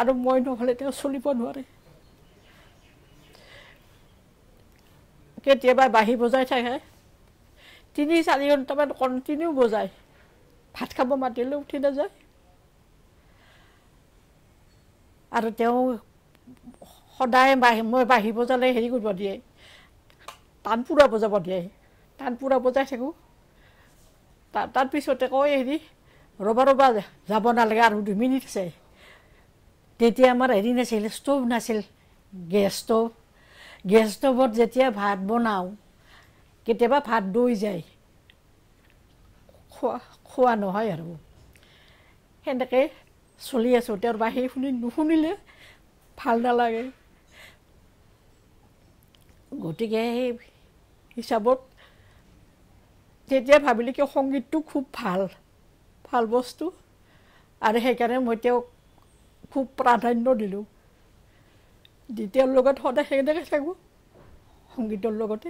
আৰু মই নহ'লে তেওঁ চলিব নোৱাৰে কেতিয়াবা বাঁহী বজাই থাকে তিনি চাৰি ঘণ্টামান কণ্টিনিউ বজায় ভাত খাব মাতিলেও উঠি নাযায় আৰু তেওঁ সদায় মই বাঁহী বজালে হেৰি কৰিব দিয়ে টান বজাব দিয়ে টান বজাই থাকোঁ তাৰ তাৰপিছতে কয় হেৰি ৰ'বা ৰ'বা যাব নালাগে আৰু দুই মিনিট আছে তেতিয়া আমাৰ হেৰি নাছিল ষ্ট'ভ নাছিল গেছ ষ্ট'ভ গেছ ষ্ট'ভত যেতিয়া ভাত বনাওঁ কেতিয়াবা ভাত দৈ যায় খোৱা নহয় আৰু সেনেকৈ চলি আছোঁ তেওঁৰ বাহিৰ শুনি নুশুনিলে ভাল নালাগে গতিকে সেই হিচাপত তেতিয়া ভাবিলোঁ কি সংগীতটো খুব ভাল ভাল বস্তু আৰু সেইকাৰণে মই তেওঁক খুব প্ৰাধান্য দিলোঁ দি তেওঁৰ লগত সদায় সেনেকৈ থাকোঁ সংগীতৰ লগতে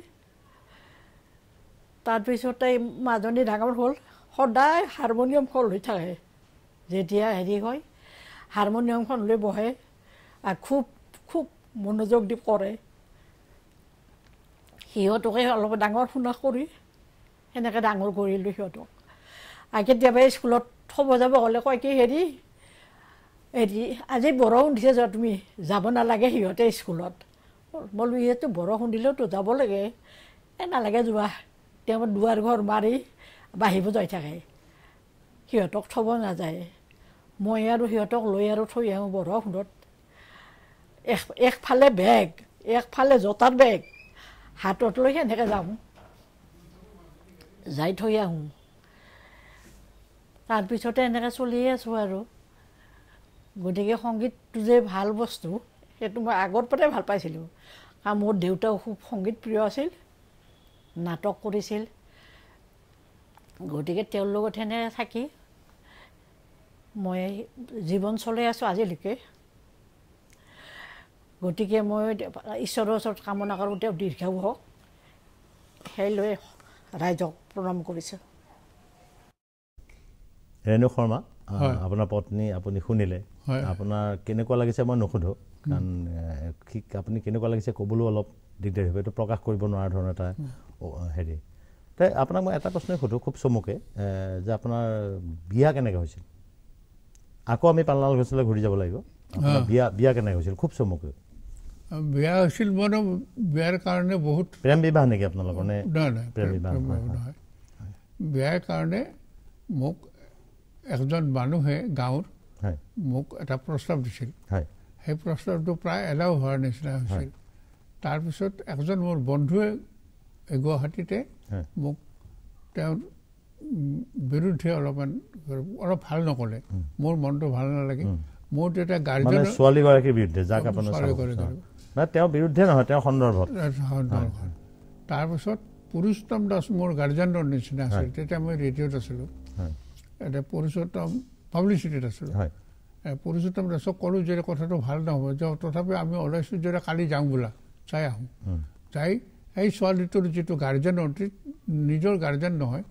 তাৰপিছতে মাজনী ডাঙৰ হ'ল সদায় হাৰমনিয়ামখন লৈ থাকে যেতিয়া হেৰি হয় হাৰমনিয়ামখন লৈ বহে আৰু খুব খুব মনোযোগ দি কৰে সিহঁতকে অলপ ডাঙৰ শুনা কৰি সেনেকৈ ডাঙৰ কৰিলোঁ সিহঁতক আৰু কেতিয়াবা স্কুলত থ'ব যাব হ'লে কয় কি হেৰি হেৰি আজি বৰষুণ দিছে যোৱা তুমি যাব নালাগে সিহঁতে স্কুলত বোলো সিহঁতে বৰষুণ দিলেওতো যাব লাগে এ নালাগে যোৱা তেওঁ দুৱাৰ ঘৰ মাৰি বাঢ়িব যাই থাকে সিহঁতক থ'ব নাযায় মই আৰু সিহঁতক লৈ আৰু থৈ আহোঁ বৰষুণত এক একফালে বেগ একফালে জোতাৰ বেগ হাতত লৈ সেনেকৈ যাওঁ যাই থৈ আহোঁ তাৰপিছতে এনেকৈ চলিয়ে আছোঁ আৰু গতিকে সংগীতটো যে ভাল বস্তু সেইটো মই আগৰ পৰাই ভাল পাইছিলোঁ কাৰণ মোৰ দেউতাও খুব সংগীত প্ৰিয় আছিল নাটক কৰিছিল গতিকে তেওঁৰ লগত সেনে থাকি মই জীৱন চলাই আছোঁ আজিলৈকে গতিকে মই ঈশ্বৰৰ ওচৰত কামনা কৰোঁ তেওঁ দীৰ্ঘাও হওক সেই লৈ ৰাইজক প্ৰণাম কৰিছোঁ ৰেণু শৰ্মা আপোনাৰ পত্নী আপুনি শুনিলে আপোনাৰ কেনেকুৱা লাগিছে মই নুসুধো কাৰণ আপুনি কেনেকুৱা লাগিছে ক'বলৈও অলপ দিগদাৰি হ'ব এইটো প্ৰকাশ কৰিব নোৱাৰা ধৰণৰ এটা হেৰি আপোনাক মই এটা প্ৰশ্নই সোধোঁ খুব চমুকে যে আপোনাৰ বিয়া কেনেকৈ হৈছিল আকৌ আমি পানলাল গৈছিলে ঘূৰি যাব লাগিব বিয়া বিয়া কেনেকৈ হৈছিল খুব চমুকে বিয়া হৈছিল মানে বিয়াৰ কাৰণে বহুত প্ৰেম বিবাহ নেকি আপোনালোকৰ নে প্ৰেম বিবাহ নহয় বিয়াৰ কাৰণে মোক এজন মানুহে গাঁৱৰ মোক এটা প্ৰস্তাৱ দিছিল সেই প্ৰস্তাৱটো প্ৰায় এলাও হোৱাৰ নিচিনা হৈছিল তাৰপিছত এজন মোৰ বন্ধুৱে গুৱাহাটীতে মোক তেওঁ বিৰুদ্ধে অলপমান অলপ ভাল নকলে মোৰ মনটো ভাল নালাগে মোৰ তেতিয়া গাৰ্জেন ছোৱালীগৰাকীৰ বিৰুদ্ধে তেওঁৰ বিৰুদ্ধে নহয় তেওঁ সন্দৰ্ভত তাৰপিছত পুৰুষোত্তম দাস মোৰ গাৰ্জেনৰ নিচিনা আছিল তেতিয়া মই ৰেডিঅ'ত আছিলোঁ এতিয়া পুৰুষোত্তম পাব্লিচিটিত আছিলোঁ পুৰুষোত্তম দাসক ক'লোঁ যে কথাটো ভাল নহ'ব যে তথাপিও আমি ওলাইছোঁ যে কালি যাওঁ বোলা চাই আহোঁ যাই এই ছোৱালীটোৰ যিটো গাৰ্জেন নিজৰ গাৰ্জেন নহয়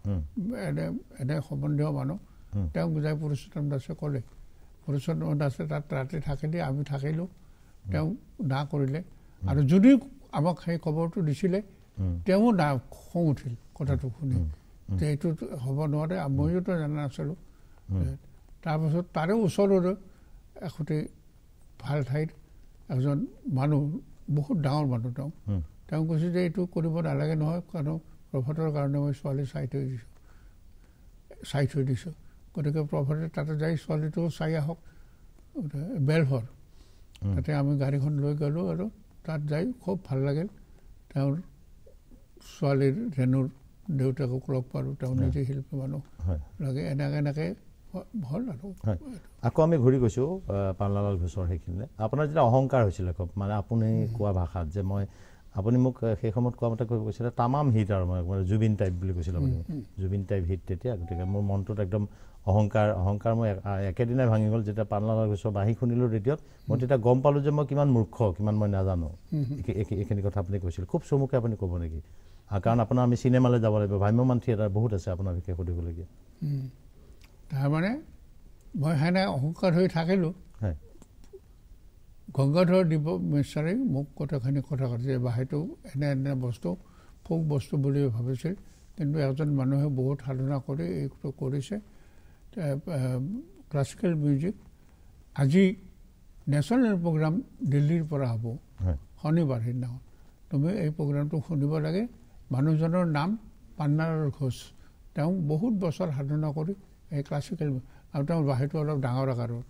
এনে এনে সম্বন্ধীয় মানুহ তেওঁক বুজাই পুৰুষোত্তম দাসে ক'লে পুৰুষোত্তম দাসে তাত ৰাতি থাকিলে আমি থাকিলোঁ তেওঁ না কৰিলে আৰু যদি আমাক সেই খবৰটো দিছিলে তেওঁ না খং উঠিল কথাটো শুনি যে এইটো হ'ব নোৱাৰে ময়োতো জনা নাছিলোঁ তাৰপাছত তাৰে ওচৰৰে এখুতি ভাল ঠাইত এজন মানুহ বহুত ডাঙৰ মানুহ তেওঁ তেওঁ কৈছে যে এইটো কৰিব নালাগে নহয় কাৰণ প্ৰভাতৰ কাৰণে মই ছোৱালী চাই থৈ দিছোঁ চাই থৈ দিছোঁ গতিকে প্ৰভাতে তাতে যাই ছোৱালীটো চাই আহক বেলভৰ তাতে আমি গাড়ীখন লৈ গ'লোঁ আৰু তাত যাই খুব ভাল লাগিল তেওঁৰ ছোৱালীৰ ধেনুৰ দেউতাকক লগ পালোঁ তেওঁ নিজে শিল্পী মানুহ লাগে এনেকৈ এনেকৈ ভাল আৰু আকৌ আমি ঘূৰি গৈছোঁ পানলাল ঘোষৰ সেইখিনিলৈ আপোনাৰ যেতিয়া অহংকাৰ হৈছিলে মানে আপুনি কোৱা ভাষাত যে মই আপুনি মোক সেই সময়ত কোৱা মতে কৈছিলে তামাম হিট আৰু মই মানে জুবিন টাইপ বুলি কৈছিলোঁ আপুনি জুবিন টাইপ হিট তেতিয়া গতিকে মোৰ মনটোত একদম অহংকাৰ অহংকাৰ মই একেদিনাই ভাঙি গ'ল যেতিয়া পানলালৰ গৈছোঁ বাঁহী শুনিলোঁ ৰেডিঅ'ত মই তেতিয়া গম পালোঁ যে মই কিমান মূৰ্খ কিমান মই নাজানো এইখিনি কথা আপুনি কৈছিল খুব চমুকে আপুনি ক'ব নেকি কাৰণ আপোনাৰ আমি চিনেমালৈ যাব লাগিব ভ্ৰাম্যমান থিয়েটাৰ বহুত আছে আপোনাৰ বিশেষ সুধিবলগীয়া তাৰমানে মই সেনে অহংকাৰ হৈ থাকিলোঁ গংগাধৰ দিব মিশ্ৰাই মোক কথাখিনি কথা কৈছিল যে ভাইটো এনে এনে বস্তু ফুক বস্তু বুলি ভাবিছিল কিন্তু এজন মানুহে বহুত সাধনা কৰি এইটো কৰিছে ক্লাছিকেল মিউজিক আজি নেশ্যনেল প্ৰগ্ৰাম দিল্লীৰ পৰা হ'ব শনিবাৰ সেইদিনাখন তুমি এই প্ৰগ্ৰামটো শুনিব লাগে মানুহজনৰ নাম পান্নাৰ ঘোষ তেওঁ বহুত বছৰ সাধনা কৰি এই ক্লাছিকেল আৰু তেওঁৰ বাহিৰটো অলপ ডাঙৰ আকাৰৰ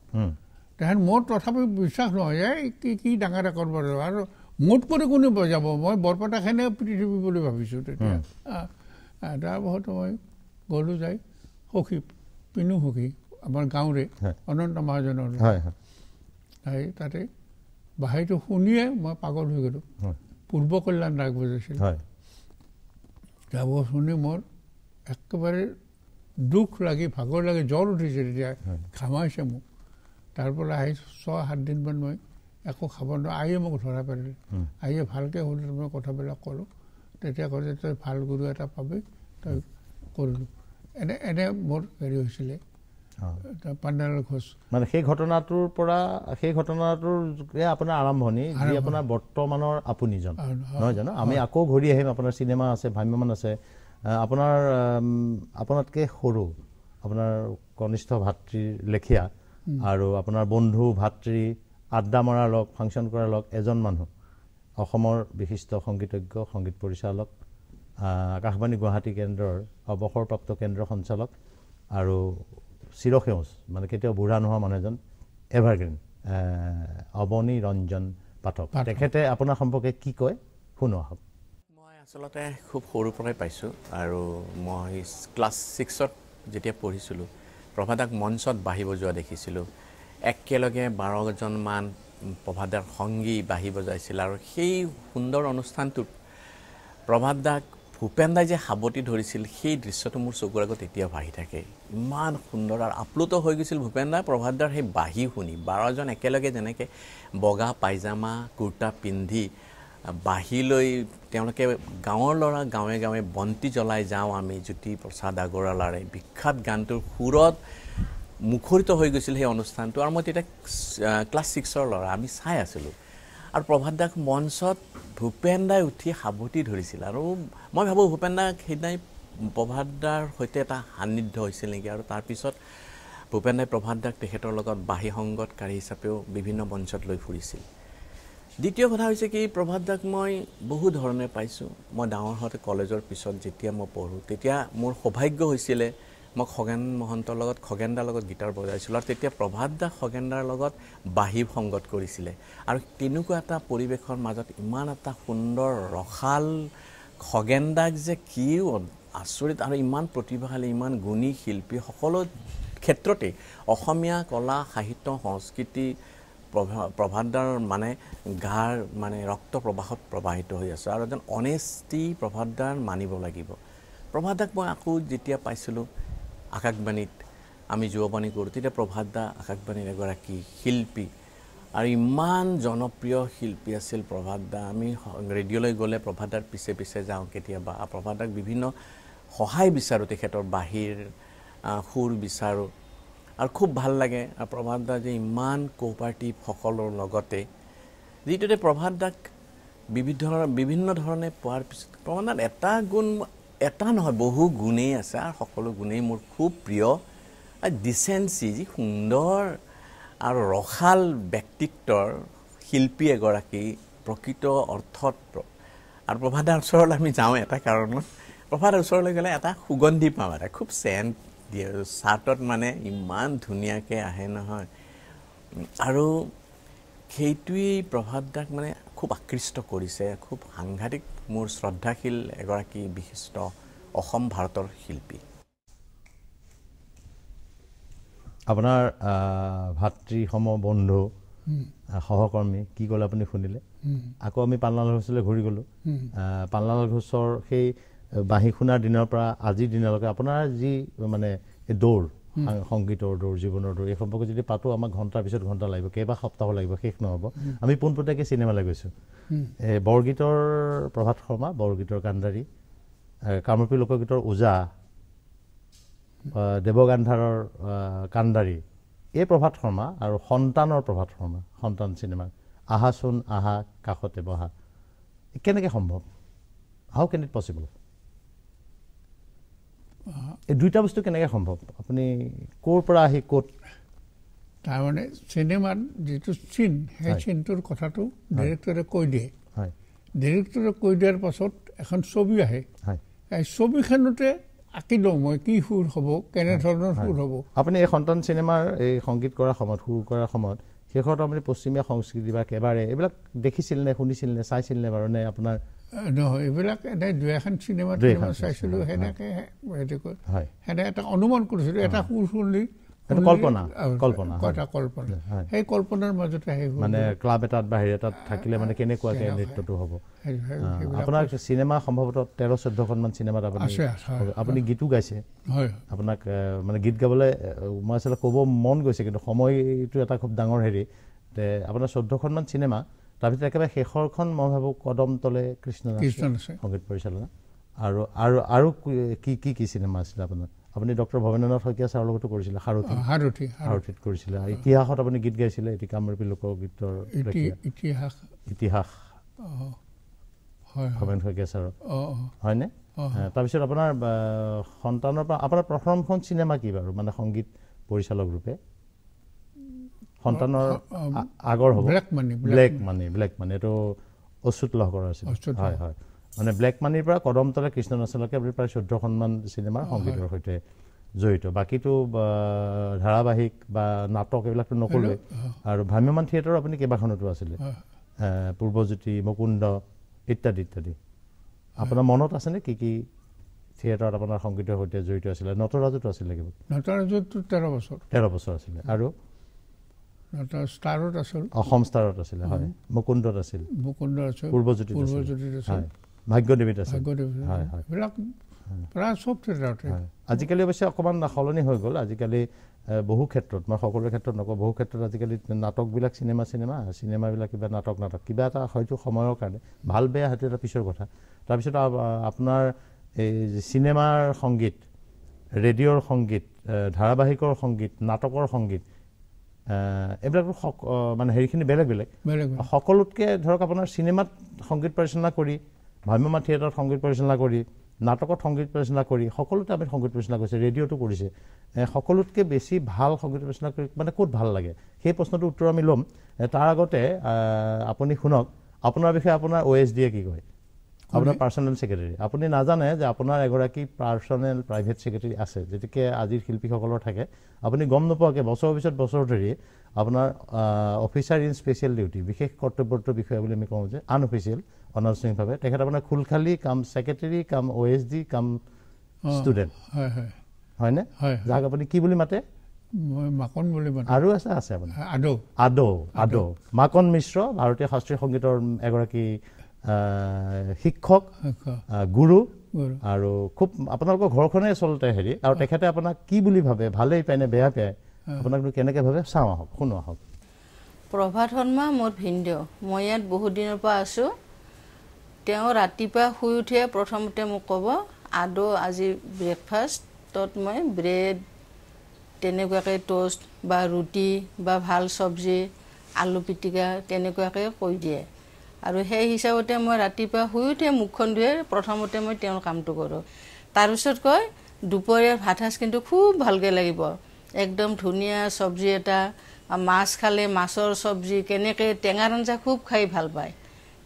তেহেঁত মোৰ তথাপি বিশ্বাস নহয় এই কি কি ডাঙৰ কৰিব বজাব আৰু মোট কৰি কোনে বজাব মই বৰপেটাখনে পৃথিৱী বুলি ভাবিছোঁ তেতিয়া তাৰপিছত মই গ'লোঁ যাই সখী পিনু সখী আমাৰ গাঁৱৰে অনন্ত মহাজনৰ তাই তাতে বাহিৰটো শুনিয়ে মই পাগল হৈ গ'লোঁ পূৰ্ব কল্যাণ ৰাগ বজাইছিল তাৰপিছত শুনি মোৰ একেবাৰে দুখ লাগি ভাগৰ লাগি জ্বৰ উঠিছে তেতিয়া ঘামাইছে মোক তাৰ পৰা আহি ছয় সাতদিনমান মই একো খাব নোৱাৰোঁ আইয়ে মোক ধৰা পেলালে আইয়ে ভালকৈ শুনি মই কথাবিলাক কৰোঁ তেতিয়া কৈছে তই ভাল গুৰু এটা পাবি তই কৰিলোঁ এনে এনে মোৰ হেৰি হৈছিলে পাণ্ডাল ঘোষ মানে সেই ঘটনাটোৰ পৰা সেই ঘটনাটোৰ আপোনাৰ আৰম্ভণি আপোনাৰ বৰ্তমানৰ আপুনি আপুনিজন নহয় জানো আমি আকৌ ঘূৰি আহিম আপোনাৰ চিনেমা আছে ভ্ৰাম্যমান আছে আপোনাৰ আপোনাতকৈ সৰু আপোনাৰ কনিষ্ঠ ভাতৃৰ লেখীয়া আৰু আপোনাৰ বন্ধু ভাতৃ আড্ডা মৰাৰ লগ ফাংচন কৰাৰ লগ এজন মানুহ অসমৰ বিশিষ্ট সংগীতজ্ঞ সংগীত পৰিচালক আকাশবাণী গুৱাহাটী কেন্দ্ৰৰ অৱসৰপ্ৰাপ্ত কেন্দ্ৰ সঞ্চালক আৰু চিৰসেউজ মানে কেতিয়াও বুঢ়া নোহোৱা মানুহ এজন এভাৰগ্ৰীণ অৱনী ৰঞ্জন পাঠক তেখেতে আপোনাৰ সম্পৰ্কে কি কয় শুনো আহক মই আচলতে খুব সৰুৰ পৰাই পাইছোঁ আৰু মই ক্লাছ ছিক্সত যেতিয়া পঢ়িছিলোঁ প্ৰভাদাক মঞ্চত বাঢ়িব যোৱা দেখিছিলোঁ একেলগে বাৰজনমান প্ৰভাদাৰ সংগী বাঢ়ি বজাইছিল আৰু সেই সুন্দৰ অনুষ্ঠানটোত প্ৰভাদাক ভূপেন দাই যে সাৱটি ধৰিছিল সেই দৃশ্যটো মোৰ চকুৰ আগত এতিয়া ভাহি থাকে ইমান সুন্দৰ আৰু আপ্লুত হৈ গৈছিল ভূপেন দাই প্ৰভাত দাৰ সেই বাঢ়ি শুনি বাৰজন একেলগে যেনেকৈ বগা পাইজামা কুৰ্তা পিন্ধি বাহিলৈ তেওঁলোকে গাঁৱৰ ল'ৰা গাঁৱে গাঁৱে বন্তি জ্বলাই যাওঁ আমি জ্যোতি প্ৰসাদ আগৰৱালাৰে বিখ্যাত গানটোৰ সুৰত মুখৰিত হৈ গৈছিল সেই অনুষ্ঠানটো আৰু মই তেতিয়া ক্লাছ ছিক্সৰ ল'ৰা আমি চাই আছিলোঁ আৰু প্ৰভাত দাক মঞ্চত ভূপেন দাই উঠি সাৱটি ধৰিছিল আৰু মই ভাবোঁ ভূপেন দাক সেইদিনাই প্ৰভাত দাৰ সৈতে এটা সান্নিধ্য হৈছিল নেকি আৰু তাৰপিছত ভূপেন দাই প্ৰভাত দাক তেখেতৰ লগত বাঁহী সংগতকাৰী হিচাপেও বিভিন্ন মঞ্চত লৈ ফুৰিছিল দ্বিতীয় কথা হৈছে কি প্ৰভাত দাক মই বহু ধৰণে পাইছোঁ মই ডাঙৰ হওঁতে কলেজৰ পিছত যেতিয়া মই পঢ়োঁ তেতিয়া মোৰ সৌভাগ্য হৈছিলে মই খগেন মহন্তৰ লগত খগেনদাৰ লগত গীটাৰ বজাইছিলোঁ আৰু তেতিয়া প্ৰভাত দাস খগেনদাৰ লগত বাঁহী সংগত কৰিছিলে আৰু তেনেকুৱা এটা পৰিৱেশৰ মাজত ইমান এটা সুন্দৰ ৰসাল খগেন দাক যে কি আচৰিত আৰু ইমান প্ৰতিভাশালী ইমান গুণী শিল্পী সকলো ক্ষেত্ৰতেই অসমীয়া কলা সাহিত্য সংস্কৃতি প্ৰভাদাৰ মানে গাৰ মানে ৰক্ত প্ৰবাহত প্ৰবাহিত হৈ আছে আৰু এজন অনেষ্টি প্ৰভাদাৰ মানিব লাগিব প্ৰভাদাক মই আকৌ যেতিয়া পাইছিলোঁ আকাশবাণীত আমি যুৱবাণী কৰোঁ তেতিয়া প্ৰভাদা আকাশবাণীৰ এগৰাকী শিল্পী আৰু ইমান জনপ্ৰিয় শিল্পী আছিল প্ৰভাদা আমি ৰেডিঅ'লৈ গ'লে প্ৰভাদাৰ পিছে পিছে যাওঁ কেতিয়াবা প্ৰভাদাক বিভিন্ন সহায় বিচাৰোঁ তেখেতৰ বাঁহীৰ সুৰ বিচাৰোঁ আৰু খুব ভাল লাগে আৰু প্ৰভাত দা যে ইমান সকলৰ লগতে যিটোতে প্ৰভাত দাক বিবিধ ধৰণৰ বিভিন্ন ধৰণে পোৱাৰ পিছত প্ৰভাত দাত এটা গুণ এটা নহয় বহু গুণেই আছে আৰু সকলো গুণেই মোৰ খুব প্ৰিয় আৰু ডিচেঞ্চি যি সুন্দৰ আৰু ৰসাল ব্যক্তিত্বৰ শিল্পী এগৰাকী প্ৰকৃত অৰ্থত আৰু প্ৰভাত দাৰ ওচৰলৈ আমি যাওঁ এটা কাৰণত প্ৰভাত ওচৰলৈ গ'লে এটা সুগন্ধি পাওঁ এটা খুব চেণ্ট চাৰ্টত মানে ইমান ধুনীয়াকৈ আহে নহয় আৰু সেইটোৱেই প্ৰভাৱদাক মানে খুব আকৃষ্ট কৰিছে খুব সাংঘাতিক মোৰ শ্ৰদ্ধাশীল এগৰাকী বিশিষ্ট অসম ভাৰতৰ শিল্পী আপোনাৰ ভাতৃ সমবন্ধু সহকৰ্মী কি ক'লে আপুনি শুনিলে আকৌ আমি পাল্লাল ঘোষলৈ ঘূৰি গ'লোঁ পাল্লাল ঘোষৰ সেই বাঁহী শুনাৰ দিনৰ পৰা আজিৰ দিনলৈকে আপোনাৰ যি মানে দৌৰ সংগীতৰ দৌৰ জীৱনৰ দৌৰ এই সম্পৰ্কে যদি পাতোঁ আমাক ঘণ্টাৰ পিছত ঘণ্টা লাগিব কেইবা সপ্তাহো লাগিব শেষ নহ'ব আমি পোনপটীয়াকৈ চিনেমালৈ গৈছোঁ এই বৰগীতৰ প্ৰভাত শৰ্মা বৰগীতৰ কাণ্ডাৰী কামৰূপী লোকগীতৰ ওজা দেৱগান্ধাৰৰ কাণ্ডাৰী এই প্ৰভাত শৰ্মা আৰু সন্তানৰ প্ৰভাত শৰ্মা সন্তান চিনেমা আহাচোন আহা কাষতে বহা কেনেকৈ সম্ভৱ হাউ কেন ইট পচিবল এই দুইটা বস্তু কেনেকৈ সম্ভৱ আপুনি ক'ৰ পৰা আহি ক'ত তাৰমানে চিনেমাত যিটো চিন সেই চিনটোৰ কথাটো ডিৰেক্টৰে কৈ দিয়ে ডিৰেক্টৰে কৈ দিয়াৰ পাছত এখন ছবি আহে এই ছবিখনতে আঁকি লওঁ মই কি সুৰ হ'ব কেনেধৰণৰ সুৰ হ'ব আপুনি এই সন্তান চিনেমাৰ এই সংগীত কৰাৰ সময়ত সুৰ কৰাৰ সময়ত শেষত আপুনি পশ্চিমীয়া সংস্কৃতি বা কেবাৰে এইবিলাক দেখিছিল নে শুনিছিল নে চাইছিল নে বাৰু নে আপোনাৰ নহয় এইবিলাক এনেই দুই এখন চিনেমা চাইছিলোঁ সেনেকৈ হেৰি কৰি সেনেকৈ এটা অনুমান কৰিছিলোঁ এটা সুৰ শুনি এটা কল্পনা কল্পনা কথা কল্পনা সেই কল্পনাৰ মাজতে হে মানে ক্লাব এটাত বাহিৰ এটাত থাকিলে মানে কেনেকুৱা কে নৃত্যটো হ'ব আপোনাক সিনেমা সম্ভৱতঃ তেৰ চৈধ্য খনমান চিনেমাত আপুনি আপুনি গীতো গাইছে হয় আপোনাক মানে গীত গাবলৈ মই আচলতে ক'ব মন গৈছে কিন্তু সময়টো এটা খুব ডাঙৰ হেৰি তে আপোনাৰ চৈধ্যখনমান চিনেমা তাৰ ভিতৰত একেবাৰে শেষৰখন মই ভাবোঁ কদম তলে কৃষ্ণ সংগীত পৰিচালনা আৰু আৰু আৰু কি কি কি চিনেমা আছিলে আপোনাৰ আপুনি ডক্টৰ ভৱেন্দ্ৰনাথ শইকীয়া ছাৰৰ লগতো কৰিছিলে সাৰথি সাৰথি সাৰথিত কৰিছিলে ইতিহাসত আপুনি গীত গাইছিলে এটি কামৰূপী লোকগীতৰ ইতিহাস ইতিহাস ভৱেন শইকীয়া ছাৰৰ হয়নে তাৰপিছত আপোনাৰ সন্তানৰ পৰা আপোনাৰ প্ৰথমখন চিনেমা কি বাৰু মানে সংগীত পৰিচালক ৰূপে সন্তানৰ আগৰ হ'ব black money black money black money এইটো অচ্যুত লহকৰ আছিল হয় হয় মানে ব্লেক মানিৰ পৰা কদম তলে নাচলকে বুলি প্ৰায় চৈধ্যখনমান চিনেমাৰ সংগীতৰ সৈতে জড়িত বাকীটো ধাৰাবাহিক বা নাটক এইবিলাকতো নকৰিলে আৰু ভ্ৰাম্যমান থিয়েটাৰ আপুনি কেইবাখনতো আছিলে পূৰ্বজ্যোতি মুকুন্দ ইত্যাদি ইত্যাদি আপোনাৰ মনত আছেনে কি কি থিয়েটাৰত আপোনাৰ সংগীতৰ সৈতে জড়িত আছিলে নটৰাজতো আছিলে কিবা নটৰাজতো তেৰ বছৰ তেৰ বছৰ আছিলে আৰু অসম ষ্টাৰত আছিলে হয় মুকুণ্ডত আছিল মুকুণ্ডত আছিল পূৰ্বজ্যোতি পূৰ্বজ্যোতিত আছিল ভাগ্য দেৱী আছে ভাগ্য দেৱী হয় হয় এইবিলাক প্ৰায় চব থিয়েটাৰতে আজিকালি অৱশ্যে অকণমান সলনি হৈ গ'ল আজিকালি বহু ক্ষেত্ৰত মই সকলোৰে ক্ষেত্ৰত নকওঁ বহু ক্ষেত্ৰত আজিকালি নাটকবিলাক চিনেমা চিনেমা চিনেমাবিলাক কিবা নাটক নাটক কিবা এটা হয়তো সময়ৰ কাৰণে ভাল বেয়া সেইটো এটা পিছৰ কথা তাৰপিছত আপোনাৰ এই চিনেমাৰ সংগীত ৰেডিঅ'ৰ সংগীত ধাৰাবাহিকৰ সংগীত নাটকৰ সংগীত এইবিলাকতো মানে হেৰিখিনি বেলেগ বেলেগ বেলেগ সকলোতকৈ ধৰক আপোনাৰ চিনেমাত সংগীত পৰিচালনা কৰি ভ্ৰাম্যমান থিয়েটাৰত সংগীত পৰিচালনা কৰি নাটকত সংগীত পৰিচালনা কৰি সকলোতে আমি সংগীত পৰিচালনা কৰিছোঁ ৰেডিঅ'টো কৰিছে সকলোতকৈ বেছি ভাল সংগীত পৰিচালনা কৰি মানে ক'ত ভাল লাগে সেই প্ৰশ্নটোৰ উত্তৰ আমি ল'ম তাৰ আগতে আপুনি শুনক আপোনাৰ বিষয়ে আপোনাৰ অ' এছ ডিয়ে কি কয় আপোনাৰ পাৰ্চনেল ছেক্ৰেটেৰী আপুনি নাজানে যে আপোনাৰ এগৰাকী পাৰ্চনেল প্ৰাইভেট ছেক্ৰেটেৰী আছে যেতিয়া আজিৰ শিল্পীসকলৰ থাকে আপুনি গম নোপোৱাকৈ বছৰৰ পিছত বছৰ ধৰি আপোনাৰ অফিচাৰ ইন স্পেচিয়েল ডিউটি বিশেষ কৰ্তব্যটোৰ বিষয়ে বুলি আমি কওঁ যে আন অফিচিয়েল অনানুষ্ঠানিকভাৱে তেখেত আপোনাৰ খোলখালি কাম ছেক্ৰেটেৰী কাম অ' এইচ ডি কাম ষ্টুডেণ্ট হয়নে যাক আপুনি কি বুলি মাতে আৰু আছে আছে আদৌ আদৌ মাকন মিশ্ৰ ভাৰতীয় শাস্ত্ৰীয় সংগীতৰ এগৰাকী শিক্ষক গুৰু আৰু খুব আপোনালোকৰ ঘৰখনে আচলতে হেৰি আৰু তেখেতে আপোনাক কি বুলি ভাবে ভালেই পায় নে বেয়া পায় আপোনাক কেনেকৈ ভাবে চাওঁ আহক শুনো আহক প্ৰভাত শৰ্মা মোৰ ভিনদেউ মই ইয়াত বহুত দিনৰ পৰা আছোঁ তেওঁ ৰাতিপুৱা শুই উঠিয়ে প্ৰথমতে মোক ক'ব আদৌ আজি ব্ৰেকফাষ্টত মই ব্ৰেড তেনেকুৱাকৈ ট'ষ্ট বা ৰুটি বা ভাল চব্জি আলু পিটিকা তেনেকুৱাকৈ কৈ দিয়ে আৰু সেই হিচাপতে মই ৰাতিপুৱা শুই উঠিয়ে মুখখন ধুৱে প্ৰথমতে মই তেওঁৰ কামটো কৰোঁ তাৰপিছত কয় দুপৰীয়াৰ সাঁজ কিন্তু খুব ভালকৈ লাগিব একদম ধুনীয়া চব্জি এটা মাছ খালে মাছৰ চব্জি কেনেকৈ টেঙাৰ আঞ্জা খুব খাই ভাল পায়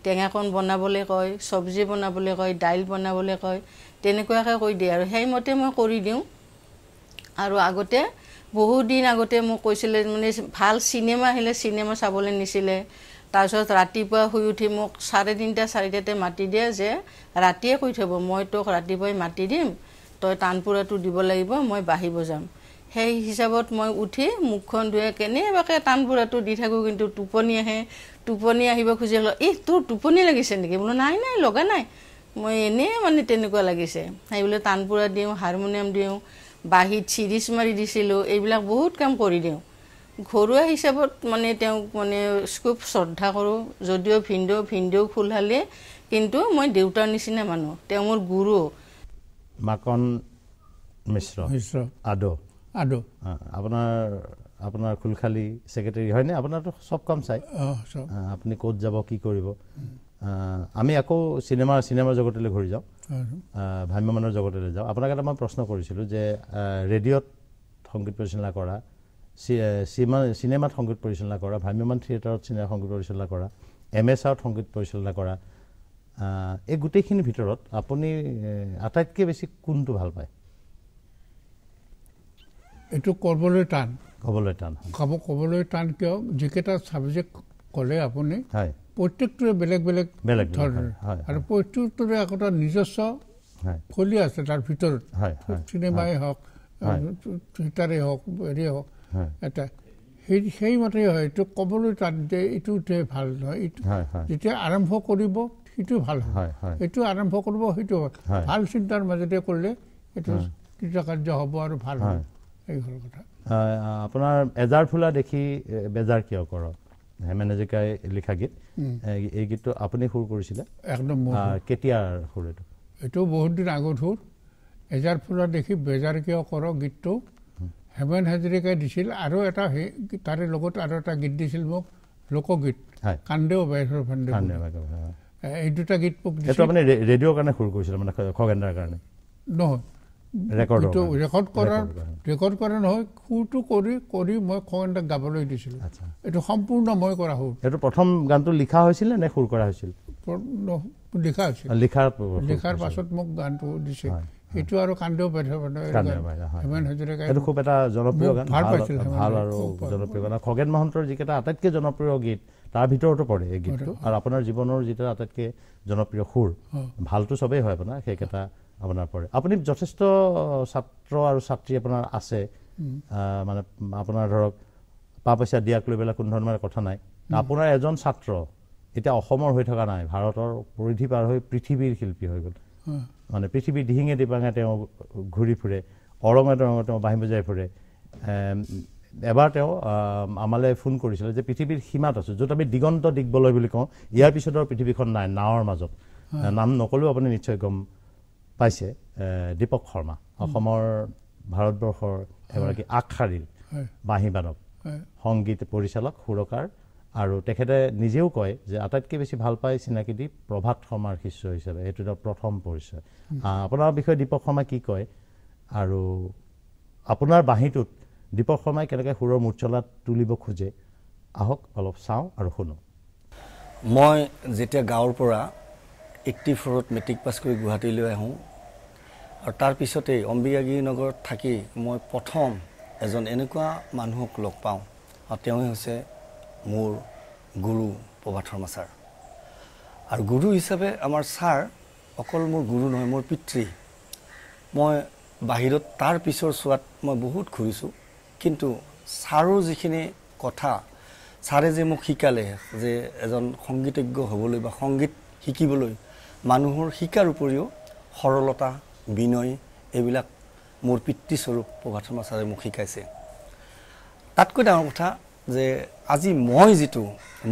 টেঙাকণ বনাবলৈ কয় চব্জি বনাবলৈ কয় দাইল বনাবলৈ কয় তেনেকুৱাকৈ কৈ দিয়ে আৰু সেইমতে মই কৰি দিওঁ আৰু আগতে বহুদিন আগতে মোক কৈছিলে মানে ভাল চিনেমা আহিলে চিনেমা চাবলৈ নিছিলে তাৰপিছত ৰাতিপুৱা শুই উঠি মোক চাৰে তিনিটা চাৰিটাতে মাতি দিয়ে যে ৰাতিয়ে কৈ থ'ব মই তোক ৰাতিপুৱাই মাতি দিম তই তানপুৰাটো দিব লাগিব মই বাঢ়িব যাম সেই হিচাপত মই উঠি মুখখন ধুই কেনেবাকৈ টানপোৰাটো দি থাকোঁ কিন্তু টোপনি আহে টোপনি আহিব খুজি এই তোৰ টোপনি লাগিছে নেকি বোলো নাই নাই লগা নাই মই এনেই মানে তেনেকুৱা লাগিছে সেই বোলে টানপোৰা দিওঁ হাৰমনিয়াম দিওঁ বাঁহীত চিৰিজ মাৰি দিছিলোঁ এইবিলাক বহুত কাম কৰি দিওঁ ঘৰুৱা হিচাপত মানে তেওঁক মানে খুব শ্ৰদ্ধা কৰোঁ যদিও ভিনদেউ ভিনদেউ হালে কিন্তু মই দেউতাৰ নিচিনা মানুহ তেওঁ মোৰ গুৰু মাকন মিশ্ৰ মিশ্ৰ আদৌ আপোনাৰ আপোনাৰ খোলখালি ছেক্ৰেটেৰী হয়নে আপোনাৰতো চব কাম চাই আপুনি ক'ত যাব কি কৰিব আমি আকৌ চিনেমাৰ চিনেমাৰ জগতলৈ ঘূৰি যাওঁ ভ্ৰাম্যমানৰ জগতলৈ যাওঁ আপোনাক এটা মই প্ৰশ্ন কৰিছিলোঁ যে ৰেডিঅ'ত সংগীত পৰিচালনা কৰা চিনেমাত সংগীত পৰিচালনা কৰা ভ্ৰাম্যমান থিয়েটাৰত চিনেমা সংগীত পৰিচালনা কৰা এম এছ আৰত সংগীত পৰিচালনা কৰা এই গোটেইখিনিৰ ভিতৰত আপুনি আটাইতকৈ বেছি কোনটো ভাল পায় এইটো ক'বলৈ টান ক'বলৈ টান খাব ক'বলৈ টান কিয় যিকেইটা চাবজেক্ট ক'লে আপুনি প্ৰত্যেকটোৰে বেলেগ বেলেগ বেলেগ ধৰণৰ আৰু প্ৰত্যেকটোৰে একোটা নিজস্ব ফলি আছে তাৰ ভিতৰত চিনেমাই হওক থিয়েটাৰে হওক হেৰিয়ে হওক এটা সেই সেইমতে হয় এইটো ক'বলৈ টান যে এইটো ভাল নহয় এইটো যেতিয়া আৰম্ভ কৰিব সেইটো ভাল হয় এইটো আৰম্ভ কৰিব সেইটো ভাল চিন্তাৰ মাজতে কৰিলে এইটো কৃতকাৰ্য হ'ব আৰু ভাল হয় এইখন আপোনাৰ এজাৰ ফুলা দেখি বেজাৰ কিয় কৰক হেমেন হাজৰিকাই লিখা গীত এই গীতটো আপুনি সুৰ কৰিছিলে একদম কেতিয়াৰ সুৰ এইটো এইটো বহুত দিন আগত সুৰ এজাৰ ফুলা দেখি বেজাৰ কিয় কৰক গীতটো হেমেন হাজৰিকাই দিছিল আৰু এটা তাৰে লগত আৰু এটা গীত দিছিল মোক লোকগীত কান্দেও বাইৰ ফান্দে এই দুটা গীত মোক ৰেডিঅ'ৰ কাৰণে সুৰ কৰিছিলে মানে খগেন্দ্ৰাৰ কাৰণে নহয় ৰেকৰ্ড কৰাৰ ৰেকৰ্ড কৰা নহয় সুৰটো কৰি কৰি মই খগেনদাক গাবলৈ দিছিলোঁ এইটো সম্পূৰ্ণ মই কৰা হ'ল এইটো প্ৰথম গানটো লিখা হৈছিলে নে সুৰ কৰা হৈছিল লিখা হৈছিল লিখাৰ লিখাৰ পাছত মোক গানটো দিছে সেইটো আৰু কান্দেও হেমেন খুব এটা জনপ্ৰিয় গান ভাল পাইছিল ভাল আৰু জনপ্ৰিয় গান খগেন মহন্তৰ যিকেইটা আটাইতকৈ জনপ্ৰিয় গীত তাৰ ভিতৰতো পৰে এই গীতটো আৰু আপোনাৰ জীৱনৰ যিটো আটাইতকৈ জনপ্ৰিয় সুৰ ভালটো চবেই হয় আপোনাৰ সেইকেইটা আপোনাৰ পৰে আপুনি যথেষ্ট ছাত্ৰ আৰু ছাত্ৰী আপোনাৰ আছে মানে আপোনাৰ ধৰক পা পইচা দিয়াক লৈ পেলাই কোনো ধৰণৰ কথা নাই আপোনাৰ এজন ছাত্ৰ এতিয়া অসমৰ হৈ থকা নাই ভাৰতৰ পৰিধি পাৰ হৈ পৃথিৱীৰ শিল্পী হৈ গ'ল মানে পৃথিৱীৰ দিহিঙে দিপাঙে তেওঁ ঘূৰি ফুৰে অৰঙে দৰঙে তেওঁ বাঁহী বজাই ফুৰে এবাৰ তেওঁ আমালৈ ফোন কৰিছিলে যে পৃথিৱীৰ সীমাত আছোঁ য'ত আমি দিগন্ত দিগবলয় বুলি কওঁ ইয়াৰ পিছত আৰু পৃথিৱীখন নাই নাৱৰ মাজত নাম নক'লেও আপুনি নিশ্চয় গম পাইছে দীপক শৰ্মা অসমৰ ভাৰতবৰ্ষৰ এগৰাকী আগশাৰীৰ বাঁহী মানৱ সংগীত পৰিচালক সুৰকাৰ আৰু তেখেতে নিজেও কয় যে আটাইতকৈ বেছি ভাল পায় চিনাকি দি প্ৰভাত শৰ্মাৰ শিষ্য হিচাপে সেইটো তেওঁ প্ৰথম পৰিচয় আপোনাৰ বিষয়ে দীপক শৰ্মাই কি কয় আৰু আপোনাৰ বাঁহীটোত দীপক শৰ্মাই কেনেকৈ সুৰৰ মূৰ্চলাত তুলিব খোজে আহক অলপ চাওঁ আৰু শুনো মই যেতিয়া গাঁৱৰ পৰা এইটি ফ'ৰত মেট্ৰিক পাছ কৰি গুৱাহাটীলৈ আহোঁ আৰু তাৰপিছতেই অম্বিকাগিৰি নগৰত থাকি মই প্ৰথম এজন এনেকুৱা মানুহক লগ পাওঁ আৰু তেওঁৱেই হৈছে মোৰ গুৰু প্ৰভাত শৰ্মা ছাৰ আৰু গুৰু হিচাপে আমাৰ ছাৰ অকল মোৰ গুৰু নহয় মোৰ পিতৃ মই বাহিৰত তাৰ পিছৰ চোৱাত মই বহুত ঘূৰিছোঁ কিন্তু ছাৰো যিখিনি কথা ছাৰে যে মোক শিকালে যে এজন সংগীতজ্ঞ হ'বলৈ বা সংগীত শিকিবলৈ মানুহৰ শিকাৰ উপৰিও সৰলতা বিনয় এইবিলাক মোৰ পিতৃস্বৰূপ প্ৰভাত শৰ্মা ছাৰে মোক শিকাইছে তাতকৈ ডাঙৰ কথা যে আজি মই যিটো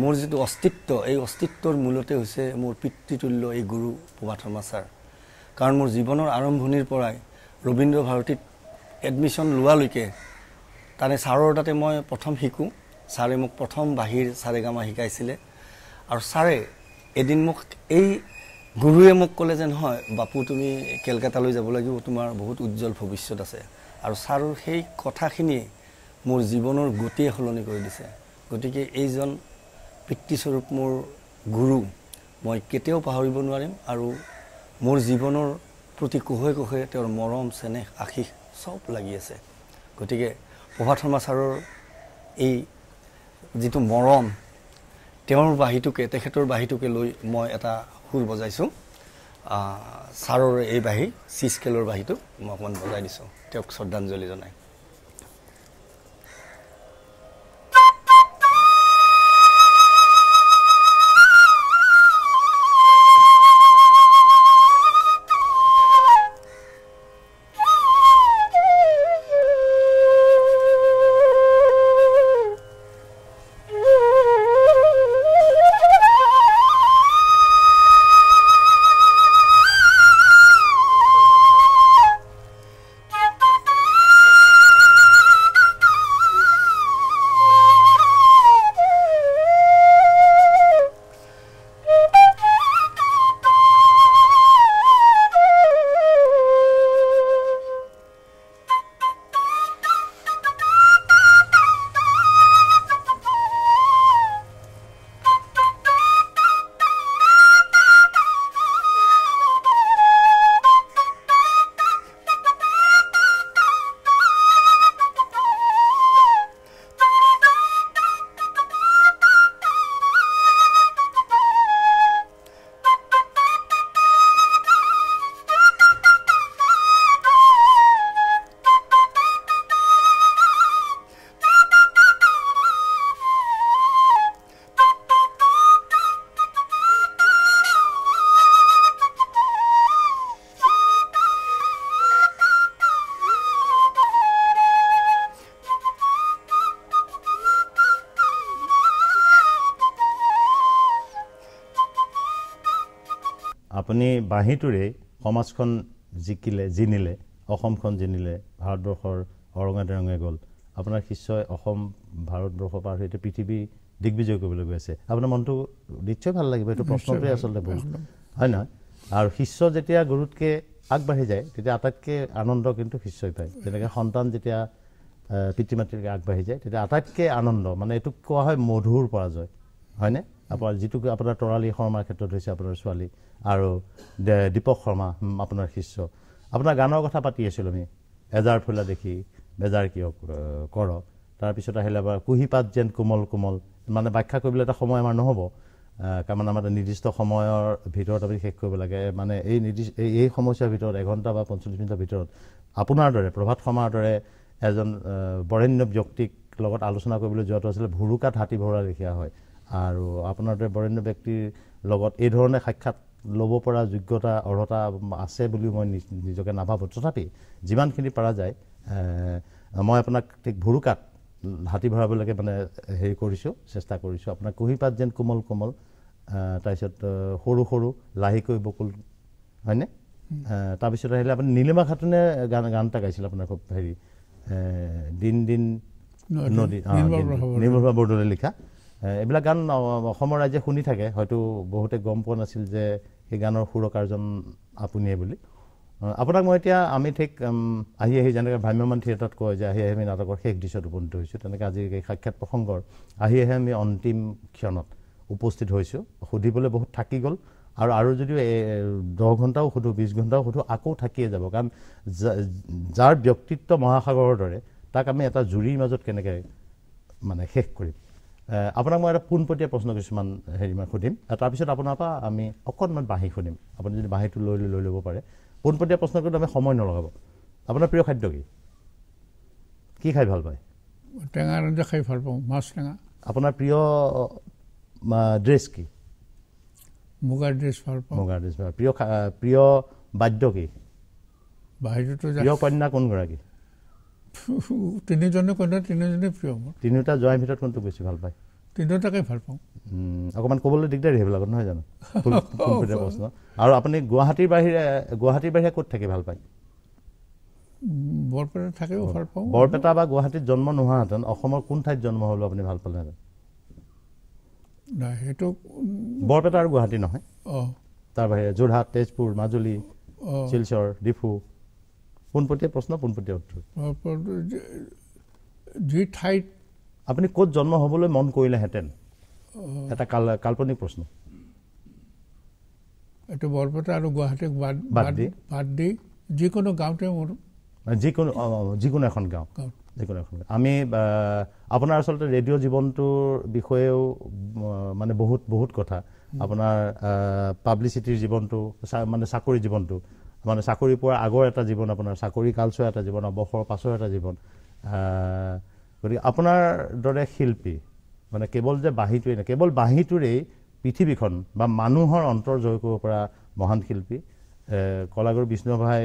মোৰ যিটো অস্তিত্ব এই অস্তিত্বৰ মূলতে হৈছে মোৰ পিতৃতুল্য এই গুৰু প্ৰভাত শৰ্মা ছাৰ কাৰণ মোৰ জীৱনৰ আৰম্ভণিৰ পৰাই ৰবীন্দ্ৰ ভাৰতীত এডমিশ্যন লোৱালৈকে তাৰে ছাৰৰ তাতে মই প্ৰথম শিকোঁ ছাৰে মোক প্ৰথম বাহিৰ ছাৰে গামা শিকাইছিলে আৰু ছাৰে এদিন মোক এই গুৰুৱে মোক ক'লে যে নহয় বাপু তুমি কেলকাতালৈ যাব লাগিব তোমাৰ বহুত উজ্জ্বল ভৱিষ্যত আছে আৰু ছাৰৰ সেই কথাখিনিয়ে মোৰ জীৱনৰ গতিয়ে সলনি কৰি দিছে গতিকে এইজন পিতৃস্বৰূপ মোৰ গুৰু মই কেতিয়াও পাহৰিব নোৱাৰিম আৰু মোৰ জীৱনৰ প্ৰতি কোষে কোষে তেওঁৰ মৰম চেনেহ আশীষ চব লাগি আছে গতিকে প্ৰভাত শৰ্মা ছাৰৰ এই যিটো মৰম তেওঁৰ বাঁহীটোকে তেখেতৰ বাঁহীটোকে লৈ মই এটা সুৰ বজাইছোঁ ছাৰৰ এই বাঁহী চি স্কেলৰ বাঁহীটো মই অকণমান বজাই দিছোঁ তেওঁক শ্ৰদ্ধাঞ্জলি জনায় আপুনি বাঁহীটোৰেই সমাজখন জিকিলে জিনিলে অসমখন জিনিলে ভাৰতবৰ্ষৰ অৰঙে দৰঙে গ'ল আপোনাৰ শিষ্যই অসম ভাৰতবৰ্ষ পাৰ হৈ এতিয়া পৃথিৱী দিগ্বিজয় কৰিবলৈ গৈ আছে আপোনাৰ মনটো নিশ্চয় ভাল লাগিব এইটো প্ৰশ্নটোৱে আচলতে বহুত হয় নহয় আৰু শিষ্য যেতিয়া গুৰুতকৈ আগবাঢ়ি যায় তেতিয়া আটাইতকৈ আনন্দ কিন্তু শিষ্যই পায় যেনেকৈ সন্তান যেতিয়া পিতৃ মাতৃকে আগবাঢ়ি যায় তেতিয়া আটাইতকৈ আনন্দ মানে এইটোক কোৱা হয় মধুৰ পৰাজয় হয়নে আপোনাৰ যিটো আপোনাৰ তৰালি শৰ্মাৰ ক্ষেত্ৰত হৈছে আপোনাৰ ছোৱালী আৰু দীপক শৰ্মা আপোনাৰ শিষ্য আপোনাৰ গানৰ কথা পাতি আছিলোঁ আমি এজাৰ ফুলা দেখি বেজাৰ কিয় কৰ তাৰপিছত আহিলে আমাৰ কুঁহিপাত যেন কোমল কোমল মানে ব্যাখ্যা কৰিবলৈ এটা সময় আমাৰ নহ'ব কাৰণ আমাৰ এটা নিৰ্দিষ্ট সময়ৰ ভিতৰত আমি শেষ কৰিব লাগে মানে এই নিৰ্দিষ্ট এই এই সমস্যাৰ ভিতৰত এঘণ্টা বা পঞ্চল্লিছ মিনিটৰ ভিতৰত আপোনাৰ দৰে প্ৰভাত শৰ্মাৰ দৰে এজন বৰেণ্য ব্যক্তিক লগত আলোচনা কৰিবলৈ যোৱাটো আছিলে ভুৰুকাত হাতী ভৰা লেখীয়া হয় আৰু আপোনাৰ দৰে বৰেণ্য ব্যক্তিৰ লগত এই ধৰণে সাক্ষাৎ ল'ব পৰা যোগ্যতা অৰ্হতা আছে বুলি মই নিজকে নাভাবোঁ তথাপি যিমানখিনি পৰা যায় মই আপোনাক ঠিক ভুৰুকাত হাতী ভৰাবলৈকে মানে হেৰি কৰিছোঁ চেষ্টা কৰিছোঁ আপোনাৰ কুঁহিপাত যেন কোমল কোমল তাৰপিছত সৰু সৰু লাহিকৈ বকুল হয়নে তাৰপিছত আহিলে আপুনি নীলিমা খাতুনে গান গান এটা গাইছিল আপোনাৰ খুব হেৰি দিন দিন নদী নিৰ্মলভা বৰদলৈ লিখা এইবিলাক গান অসমৰ ৰাইজে শুনি থাকে হয়তো বহুতে গম পোৱা নাছিল যে সেই গানৰ সুৰকাৰজন আপুনিয়ে বুলি আপোনাক মই এতিয়া আমি ঠিক আহি আহি যেনেকৈ ভ্ৰাম্যমান থিয়েটাৰত কয় যে আহি আহি আমি নাটকৰ শেষ দৃশ্যত উপনীত হৈছোঁ তেনেকৈ আজি এই সাক্ষাৎ প্ৰসংগৰ আহি আহি আমি অন্তিম ক্ষণত উপস্থিত হৈছোঁ সুধিবলৈ বহুত থাকি গ'ল আৰু আৰু যদিও দহ ঘণ্টাও সোধোঁ বিছ ঘণ্টাও সোধোঁ আকৌ থাকিয়ে যাব কাৰণ যাৰ ব্যক্তিত্ব মহাসাগৰৰ দৰে তাক আমি এটা জুৰিৰ মাজত কেনেকৈ মানে শেষ কৰিম আপোনাক মই এটা পোনপটীয়া প্ৰশ্ন কিছুমান হেৰি মই সুধিম তাৰপিছত আপোনাৰ পৰা আমি অকণমান বাঁহী শুনিম আপুনি যদি বাঁহীটো লৈ লৈ লৈ ল'ব পাৰে পোনপটীয়া প্ৰশ্ন কৰিলে আমি সময় নলগাব আপোনাৰ প্ৰিয় খাদ্য কি কি খাই ভাল পায় টেঙাৰ আঞ্জা খাই ভাল পাওঁ মাছ টেঙা আপোনাৰ প্ৰিয় ড্ৰেছ কি মুগাৰ ড্ৰেছ ভাল পাওঁ মুগাৰ ড্ৰেছ ভাল প্ৰিয় প্ৰিয় বাদ্য কি বাহিৰতো প্ৰিয় কন্যা কোনগৰাকী তিনিজনী কন্যা তিনিজনী প্ৰিয় মোৰ তিনিওটা যোৱাৰ ভিতৰত কোনটো বেছি ভাল পায় তিনিওটাকে ভাল পাওঁ অকণমান ক'বলৈ দিগদাৰি সেইবিলাকত নহয় জানো প্ৰশ্ন আৰু আপুনি গুৱাহাটীৰ বাহিৰে গুৱাহাটীৰ বাহিৰে ক'ত থাকি ভাল পায় বৰপেটা থাকিও ভাল পাওঁ বৰপেটা বা গুৱাহাটীত জন্ম নোহোৱাহেঁতেন অসমৰ কোন ঠাইত জন্ম হ'লেও আপুনি ভাল পালেহেঁতেন নাই সেইটো বৰপেটা আৰু গুৱাহাটী নহয় অঁ তাৰ বাহিৰে যোৰহাট তেজপুৰ মাজুলী শিলচৰ ডিফু পোনপটীয়া প্ৰশ্ন পোনপটীয়া উত্তৰ যি ঠাইত আপুনি ক'ত জন্ম হ'বলৈ মন কৰিলেহেঁতেন এটা কাল্পনিক প্ৰশ্ন এইটো বৰপেটা আৰু গুৱাহাটীক বাদ দি বাদ দি যিকোনো গাঁৱতে মোৰ যিকোনো যিকোনো এখন গাঁও যিকোনো এখন গাঁও আমি আপোনাৰ আচলতে ৰেডিঅ' জীৱনটোৰ বিষয়েও মানে বহুত বহুত কথা আপোনাৰ পাব্লিচিটিৰ জীৱনটো মানে চাকৰি জীৱনটো মানে চাকৰি পোৱাৰ আগৰ এটা জীৱন আপোনাৰ চাকৰি কালচোৱা এটা জীৱন অৱসৰ পাছৰ এটা জীৱন গতিকে আপোনাৰ দৰে শিল্পী মানে কেৱল যে বাঁহীটোৱেই নাই কেৱল বাঁহীটোৰেই পৃথিৱীখন বা মানুহৰ অন্তৰ জয় কৰিব পৰা মহান শিল্পী কলাগুৰু বিষ্ণুভাই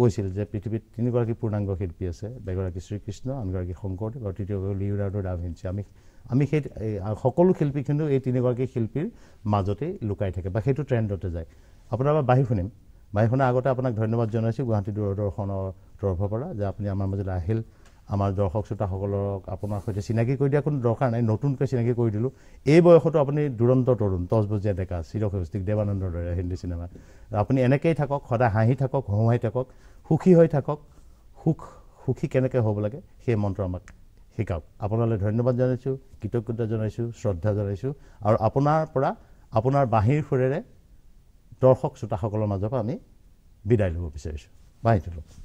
কৈছিল যে পৃথিৱীত তিনিগৰাকী পূৰ্ণাংগ শিল্পী আছে এগৰাকী শ্ৰীকৃষ্ণ আনগৰাকী শংকৰদেৱ আৰু তৃতীয়গৰাকী লিউৰাডু ৰাভিঞ্চি আমি আমি সেই সকলো শিল্পী কিন্তু এই তিনিগৰাকী শিল্পীৰ মাজতেই লুকাই থাকে বা সেইটো ট্ৰেণ্ডতে যায় আপোনাৰ বাঁহী শুনিম বাইখনে আগতে আপোনাক ধন্যবাদ জনাইছোঁ গুৱাহাটী দূৰদৰ্শনৰ তৰফৰ পৰা যে আপুনি আমাৰ মাজলৈ আহিল আমাৰ দৰ্শক শ্ৰোতাসকলক আপোনাৰ সৈতে চিনাকি কৰি দিয়া কোনো দৰকাৰ নাই নতুনকৈ চিনাকি কৰি দিলোঁ এই বয়সতো আপুনি দুৰন্ত তৰুণ তছবজীয়া ডেকা চিৰসৌষ্টিক দেৱানন্দৰ দৰে হিন্দী চিনেমা আপুনি এনেকেই থাকক সদায় হাঁহি থাকক হঁহাই থাকক সুখী হৈ থাকক সুখ সুখী কেনেকৈ হ'ব লাগে সেই মন্ত্ৰ আমাক শিকাওক আপোনালৈ ধন্যবাদ জনাইছোঁ কৃতজ্ঞতা জনাইছোঁ শ্ৰদ্ধা জনাইছোঁ আৰু আপোনাৰ পৰা আপোনাৰ বাঁহীৰ সুৰেৰে দৰ্শক শ্ৰোতাসকলৰ মাজৰ পৰা আমি বিদায় ল'ব বিচাৰিছোঁ বাহিৰ লওক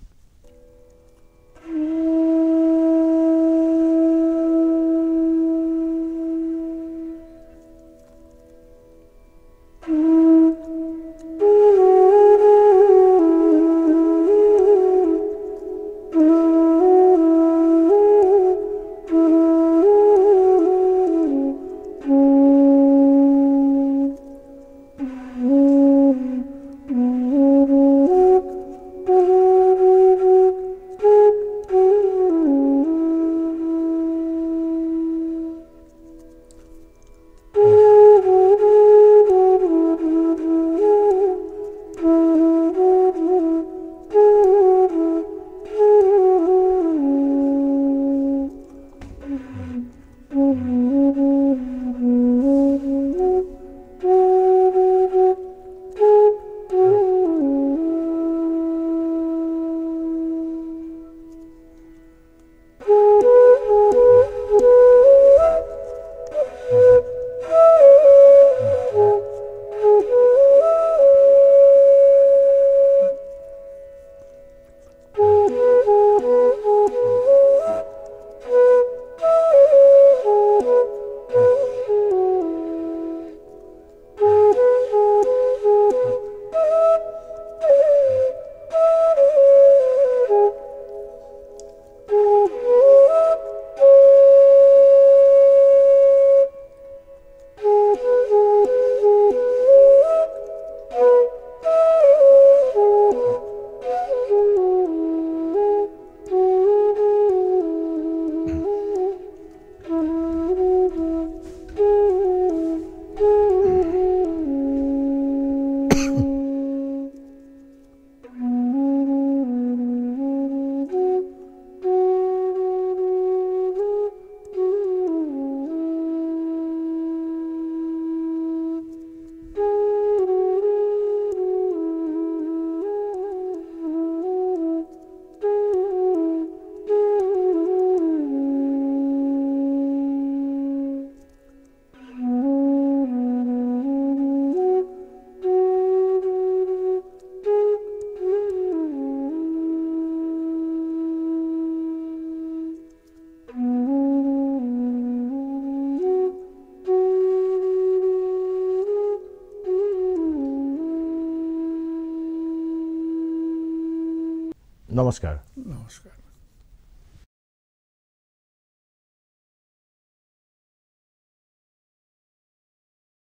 Moscow.